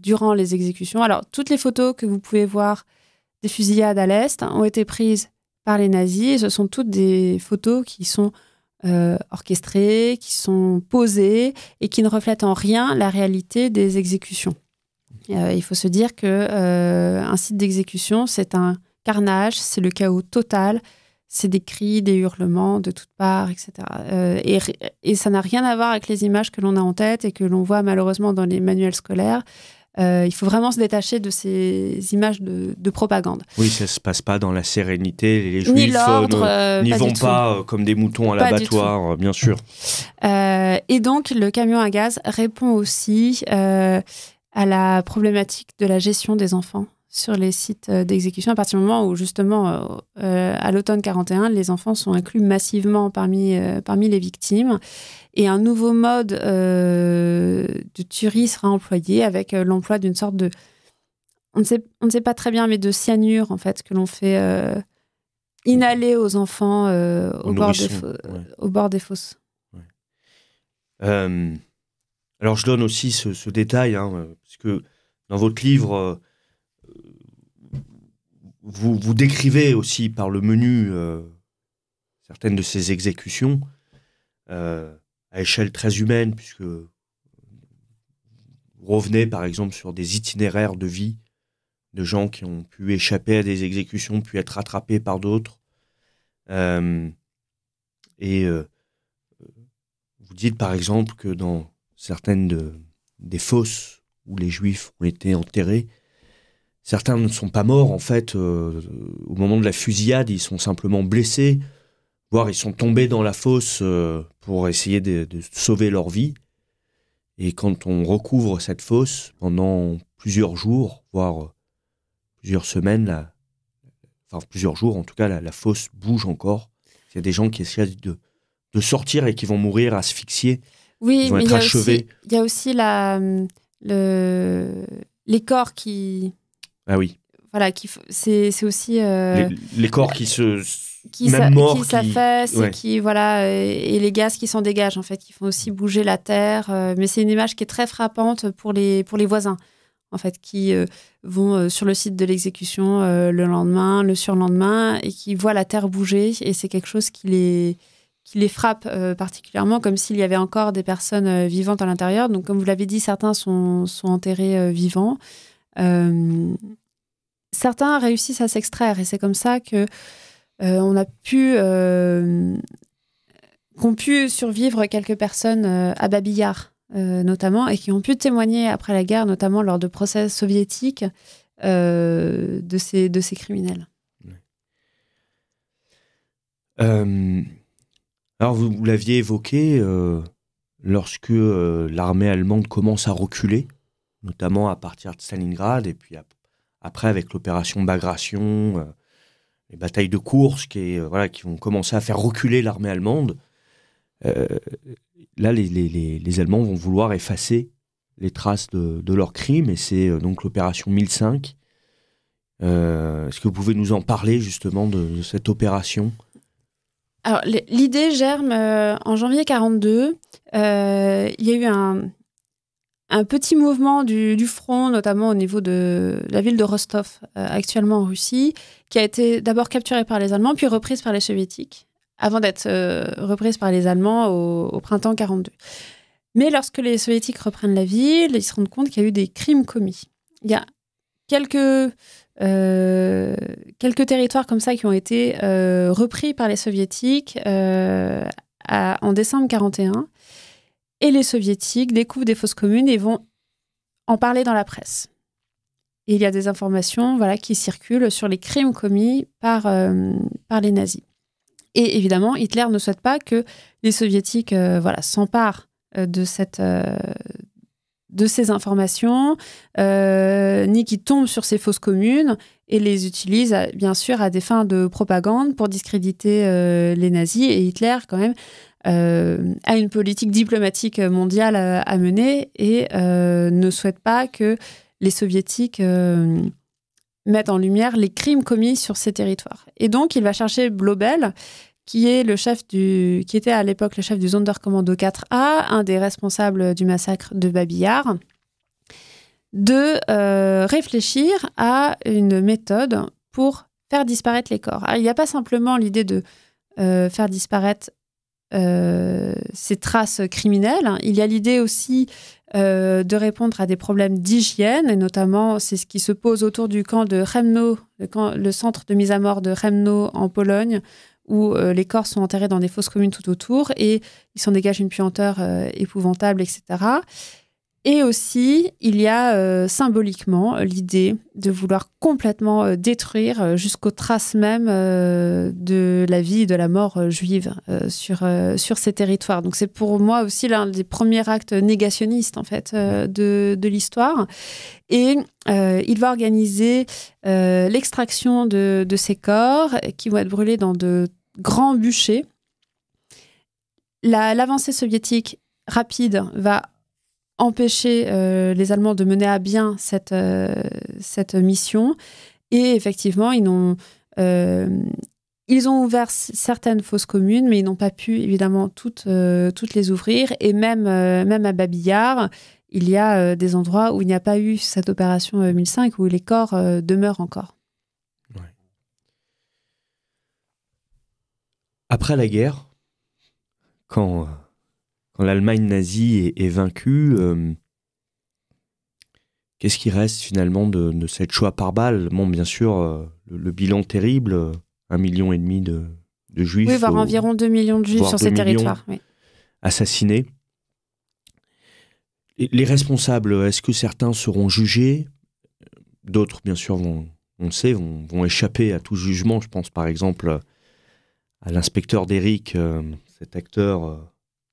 durant les exécutions. Alors, toutes les photos que vous pouvez voir des fusillades à l'est ont été prises par les nazis. Et ce sont toutes des photos qui sont euh, orchestrés, qui sont posés et qui ne reflètent en rien la réalité des exécutions. Euh, il faut se dire que euh, un site d'exécution, c'est un carnage, c'est le chaos total, c'est des cris, des hurlements de toutes parts, etc. et, ça n'a rien à voir avec les images que l'on a en tête et que l'on voit malheureusement dans les manuels scolaires. Euh, il faut vraiment se détacher de ces images de, de propagande. Oui, ça ne se passe pas dans la sérénité. Les juifs euh, euh, n'y vont pas comme des moutons à l'abattoir, bien sûr. et donc, le camion à gaz répond aussi à la problématique de la gestion des enfants sur les sites euh, d'exécution à partir du moment où, justement, euh, euh, à l'automne 41, les enfants sont inclus massivement parmi, parmi les victimes. Et un nouveau mode de tuerie sera employé avec l'emploi d'une sorte de. On ne, sait, on ne sait pas très bien, mais de cyanure, en fait, que l'on fait inhaler aux enfants au bord, des fosses. alors, je donne aussi ce, détail, hein, parce que dans votre livre vous, décrivez aussi par le menu euh, certaines de ces exécutions euh, à échelle très humaine, puisque vous revenez par exemple sur des itinéraires de vie de gens qui ont pu échapper à des exécutions, puis être rattrapés par d'autres. Euh, et vous dites par exemple que dans certaines des fosses où les juifs ont été enterrés, Certains ne sont pas morts, en fait, euh, au moment de la fusillade, ils sont simplement blessés, voire ils sont tombés dans la fosse euh, pour essayer de, sauver leur vie. Et quand on recouvre cette fosse pendant plusieurs jours, voire euh, plusieurs semaines, enfin plusieurs jours en tout cas, la, fosse bouge encore. Il y a des gens qui essaient de, de sortir et qui vont mourir asphyxiés. Oui, vont mais il y a il y a aussi la, le, les corps qui, ah oui. Voilà, c'est aussi. Euh, les, corps qui se. Qui, même qui, s'affaissent et qui voilà et les gaz qui s'en dégagent en fait qui font aussi bouger la terre euh, mais c'est une image qui est très frappante pour les pour les voisins en fait, qui euh, vont sur le site de l'exécution le lendemain, le surlendemain, et qui voient la terre bouger. Et c'est quelque chose qui les, qui les frappe particulièrement, comme s'il y avait encore des personnes vivantes à l'intérieur. Donc, comme vous l'avez dit, certains sont, sont enterrés vivants. Euh, certains réussissent à s'extraire et c'est comme ça que euh, on a pu euh, qu'ont pu survivre quelques personnes à Babillard notamment et qui ont pu témoigner après la guerre, notamment lors de procès soviétiques de ces de ces criminels. alors, vous, l'aviez évoqué, lorsque l'armée allemande commence à reculer, notamment à partir de Stalingrad, et puis après avec l'opération Bagration, euh, les batailles de course qui, euh, voilà, qui vont commencer à faire reculer l'armée allemande. Euh, là, les, les, les, les, Allemands vont vouloir effacer les traces de, de leurs crimes, et c'est donc l'opération 1005. Est-ce que vous pouvez nous en parler justement de, cette opération alors, l'idée germe en janvier 42. il y a eu un, un petit mouvement du, front, notamment au niveau de la ville de Rostov, euh, actuellement en Russie, qui a été d'abord capturée par les Allemands, puis reprise par les Soviétiques, avant d'être euh, reprise par les Allemands au, printemps 42. Mais lorsque les Soviétiques reprennent la ville, ils se rendent compte qu'il y a eu des crimes commis. Il y a quelques, euh, quelques territoires comme ça qui ont été repris par les Soviétiques en décembre 41 et les soviétiques découvrent des fausses communes et vont en parler dans la presse. Et il y a des informations voilà, qui circulent sur les crimes commis par, euh, par les nazis. Et évidemment, Hitler ne souhaite pas que les soviétiques euh, voilà, s'emparent euh, de cette, de ces informations, ni qu'ils tombent sur ces fausses communes et les utilisent bien sûr à des fins de propagande pour discréditer les nazis. Et Hitler, quand même, a euh, une politique diplomatique mondiale euh, à, mener et euh, ne souhaite pas que les soviétiques mettent en lumière les crimes commis sur ces territoires. Et donc, il va chercher Blobel, qui est le chef du, qui était à l'époque le chef du Sonderkommando 4A, un des responsables du massacre de Babillard, de réfléchir à une méthode pour faire disparaître les corps. il n'y a pas simplement l'idée de faire disparaître euh, ces traces criminelles. Il y a l'idée aussi euh, de répondre à des problèmes d'hygiène, et notamment c'est ce qui se pose autour du camp de Remno, le, centre de mise à mort de Remno en Pologne, où euh, les corps sont enterrés dans des fosses communes tout autour, et ils s'en dégagent une puanteur épouvantable, etc. Et aussi, il y a euh, symboliquement euh, l'idée de vouloir complètement euh, détruire jusqu'aux traces même de la vie et de la mort juive sur, sur ces territoires. Donc c'est pour moi aussi l'un des premiers actes négationnistes en fait de, de l'histoire. Et il va organiser l'extraction de, de ces corps qui vont être brûlés dans de grands bûchers. L'avancée soviétique rapide va empêcher euh, les Allemands de mener à bien cette, euh, cette mission. Et effectivement, ils ont, euh, ils ont ouvert certaines fosses communes, mais ils n'ont pas pu évidemment toutes, toutes les ouvrir. Et même, même à Babillard, il y a des endroits où il n'y a pas eu cette opération 1005, où les corps demeurent encore. Après la guerre, quand l'Allemagne nazie est, vaincue, euh, qu'est-ce qui reste finalement de, cette choix par balle Bon, bien sûr, euh, le, bilan terrible, euh, un million et demi de, juifs. voire environ 2 millions de juifs sur ces territoires. Assassinés. les responsables, est-ce que certains seront jugés D'autres, bien sûr, vont, on le sait, vont, échapper à tout jugement. Je pense par exemple à l'inspecteur d'Eric, cet acteur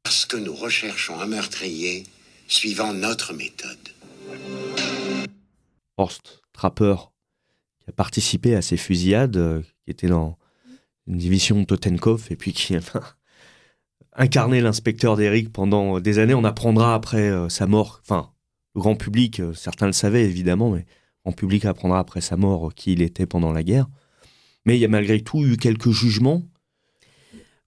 parce que nous recherchons un meurtrier suivant notre méthode. Horst Trapper, qui a participé à ces fusillades, euh, qui était dans une division de Totenkopf, et puis qui a incarné l'inspecteur d'Eric pendant euh, des années. On apprendra après euh, sa mort, enfin, le grand public, certains le savaient évidemment, mais en public apprendra après sa mort qui il était pendant la guerre. Mais il y a malgré tout eu quelques jugements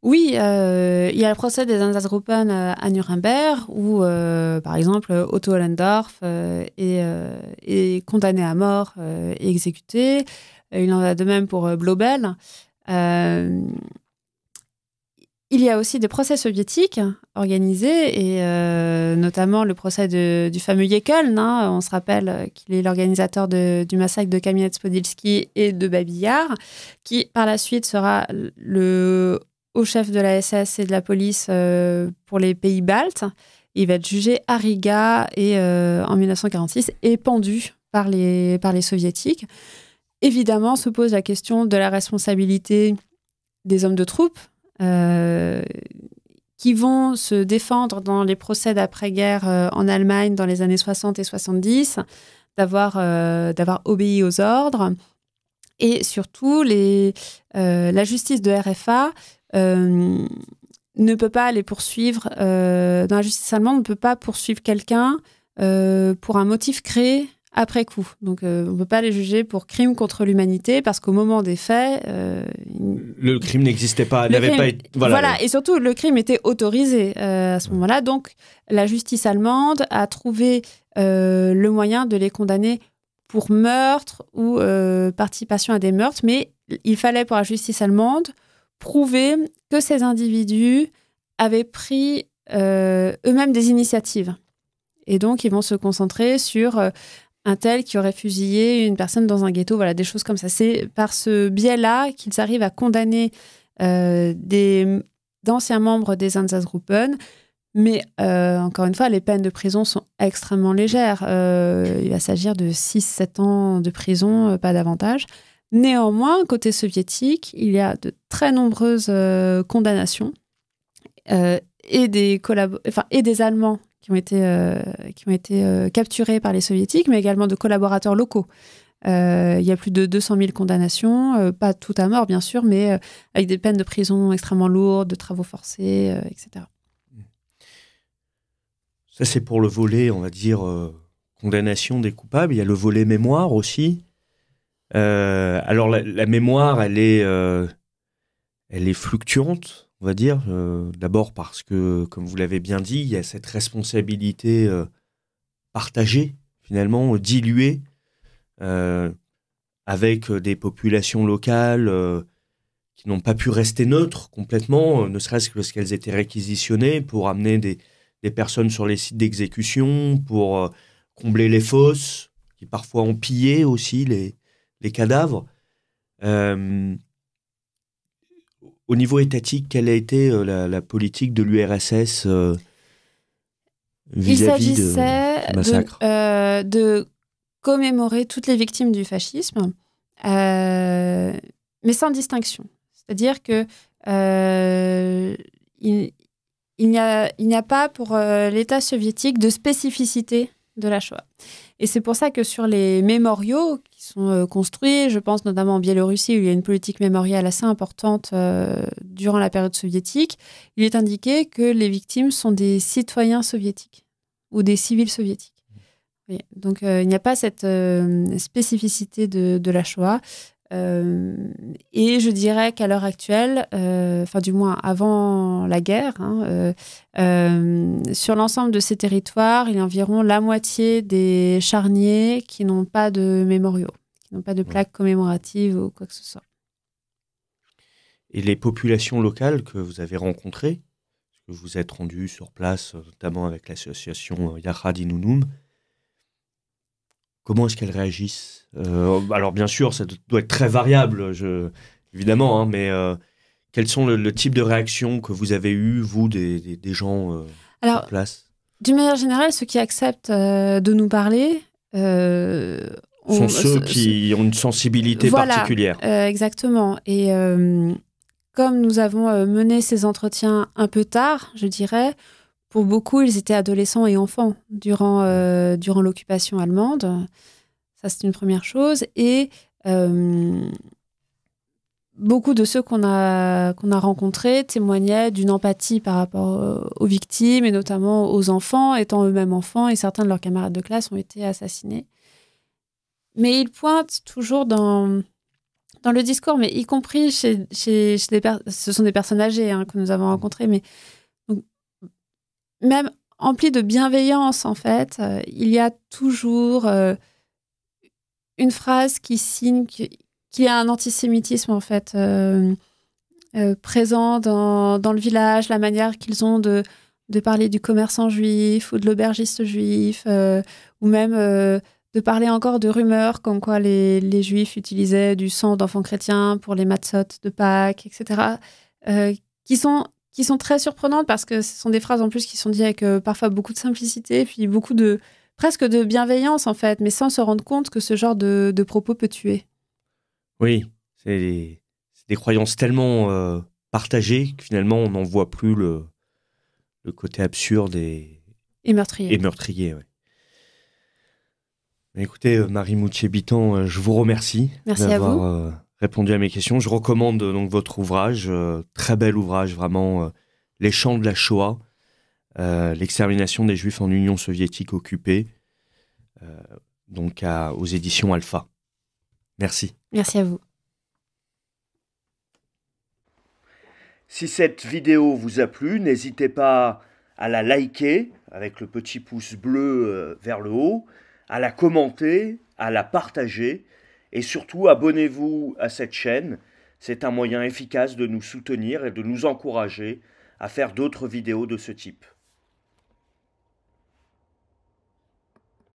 oui, euh, il y a le procès des Einsatzgruppen euh, à Nuremberg où, euh, par exemple, Otto Ollendorf est, condamné à mort et exécuté. Il en va de même pour Blobel. Il y a aussi des procès soviétiques organisés, et notamment le procès du fameux Yekel, hein. on se rappelle qu'il est l'organisateur du massacre de Kamyanets Spodilski et de Babillard, qui par la suite sera le au chef de la SS et de la police euh, pour les pays baltes. Il va être jugé à Riga euh, en 1946 et pendu par les, par les soviétiques. Évidemment, se pose la question de la responsabilité des hommes de troupes euh, qui vont se défendre dans les procès d'après-guerre en Allemagne dans les années 60 et 70, d'avoir d'avoir obéi aux ordres, et surtout, les, euh, la justice de RFA euh, ne peut pas les poursuivre. Euh, dans la justice allemande, on ne peut pas poursuivre quelqu'un pour un motif créé après coup. Donc, on ne peut pas les juger pour crime contre l'humanité parce qu'au moment des faits. le crime n'existait pas, n'avait pas été. voilà, et surtout, le crime était autorisé à ce moment-là. Donc, la justice allemande a trouvé le moyen de les condamner pour meurtre ou euh, participation à des meurtres, mais il fallait pour la justice allemande prouver que ces individus avaient pris euh, eux-mêmes des initiatives. Et donc, ils vont se concentrer sur euh, un tel qui aurait fusillé une personne dans un ghetto, voilà, des choses comme ça. C'est par ce biais-là qu'ils arrivent à condamner des d'anciens membres des Einsatzgruppen mais euh, encore une fois, les peines de prison sont extrêmement légères. Euh, il va s'agir de 6-7 ans de prison, euh, pas davantage. Néanmoins, côté soviétique, il y a de très nombreuses condamnations et, des Allemands qui ont été, capturés par les soviétiques, mais également de collaborateurs locaux. il y a plus de 200 000 condamnations, pas toutes à mort bien sûr, mais avec des peines de prison extrêmement lourdes, de travaux forcés, etc. Ça, c'est pour le volet, on va dire, euh, condamnation des coupables. Il y a le volet mémoire aussi. Euh, alors, la, mémoire, elle est, euh, elle est fluctuante, on va dire. D'abord parce que, comme vous l'avez bien dit, il y a cette responsabilité partagée, finalement, diluée, avec des populations locales qui n'ont pas pu rester neutres complètement, ne serait-ce que parce qu'elles étaient réquisitionnées pour amener des, des personnes sur les sites d'exécution pour euh, combler les fosses, qui parfois ont pillé aussi les, les cadavres. Euh, au niveau étatique, quelle a été euh, la, politique de l'URSS vis-à-vis de massacre de, de, commémorer toutes les victimes du fascisme, mais sans distinction. C'est-à-dire que il, il n'y a, pas pour euh, l'État soviétique de spécificité de la Shoah. Et c'est pour ça que sur les mémoriaux qui sont euh, construits, je pense notamment en Biélorussie où il y a une politique mémoriale assez importante euh, durant la période soviétique, il est indiqué que les victimes sont des citoyens soviétiques ou des civils soviétiques. Donc il n'y a pas cette spécificité de la Shoah. Euh, et je dirais qu'à l'heure actuelle, euh, enfin du moins avant la guerre, hein, euh, sur l'ensemble de ces territoires, il y a environ la moitié des charniers qui n'ont pas de mémoriaux, qui n'ont pas de plaques commémoratives ou quoi que ce soit. Et les populations locales que vous avez rencontrées, que vous êtes rendu sur place, notamment avec l'association Yahra Dinounoum, comment est-ce qu'elles réagissent euh, Alors bien sûr, ça doit être très variable, évidemment, hein, mais euh, quels sont le, type de réaction que vous avez eu, vous, des, gens euh, Alors, sur place D'une manière générale, ceux qui acceptent euh, de nous parler... sont ceux qui ont une sensibilité voilà, particulière. exactement. Et comme nous avons mené ces entretiens un peu tard, je dirais, pour beaucoup, ils étaient adolescents et enfants durant, euh, durant l'occupation allemande. Ça, c'est une première chose. Et euh, beaucoup de ceux qu'on a, qu'on a rencontrés témoignaient d'une empathie par rapport euh, aux victimes et notamment aux enfants, étant eux-mêmes enfants, et certains de leurs camarades de classe ont été assassinés. Mais ils pointent toujours dans, dans le discours, mais y compris chez, des Ce sont des personnes âgées hein, que nous avons rencontrées, mais même empli de bienveillance, en fait, euh, il y a toujours euh, une phrase qui signe qu'il y a un antisémitisme, en fait, euh, présent dans, le village, la manière qu'ils ont de, de, parler du commerçant juif ou de l'aubergiste juif, ou même de parler encore de rumeurs comme quoi les, les juifs utilisaient du sang d'enfants chrétiens pour les matzot de Pâques, etc., qui sont qui sont très surprenantes parce que ce sont des phrases en plus qui sont dites avec euh, parfois beaucoup de simplicité, puis beaucoup de presque de bienveillance en fait, mais sans se rendre compte que ce genre de, propos peut tuer. Oui, c'est des, croyances tellement euh, partagées que finalement on n'en voit plus le, le, côté absurde et, meurtrier. Et meurtrier, ouais. Écoutez, euh, Marie Moutier-Bitan, je vous remercie. Merci à vous répondu à mes questions. Je recommande euh, donc votre ouvrage, euh, très bel ouvrage vraiment, euh, Les champs de la Shoah, l'extermination des Juifs en Union soviétique occupée, donc aux éditions Alpha. Merci. Merci à vous. Si cette vidéo vous a plu, n'hésitez pas à la liker avec le petit pouce bleu vers le haut, à la commenter, à la partager. Et surtout, abonnez-vous à cette chaîne. C'est un moyen efficace de nous soutenir et de nous encourager à faire d'autres vidéos de ce type.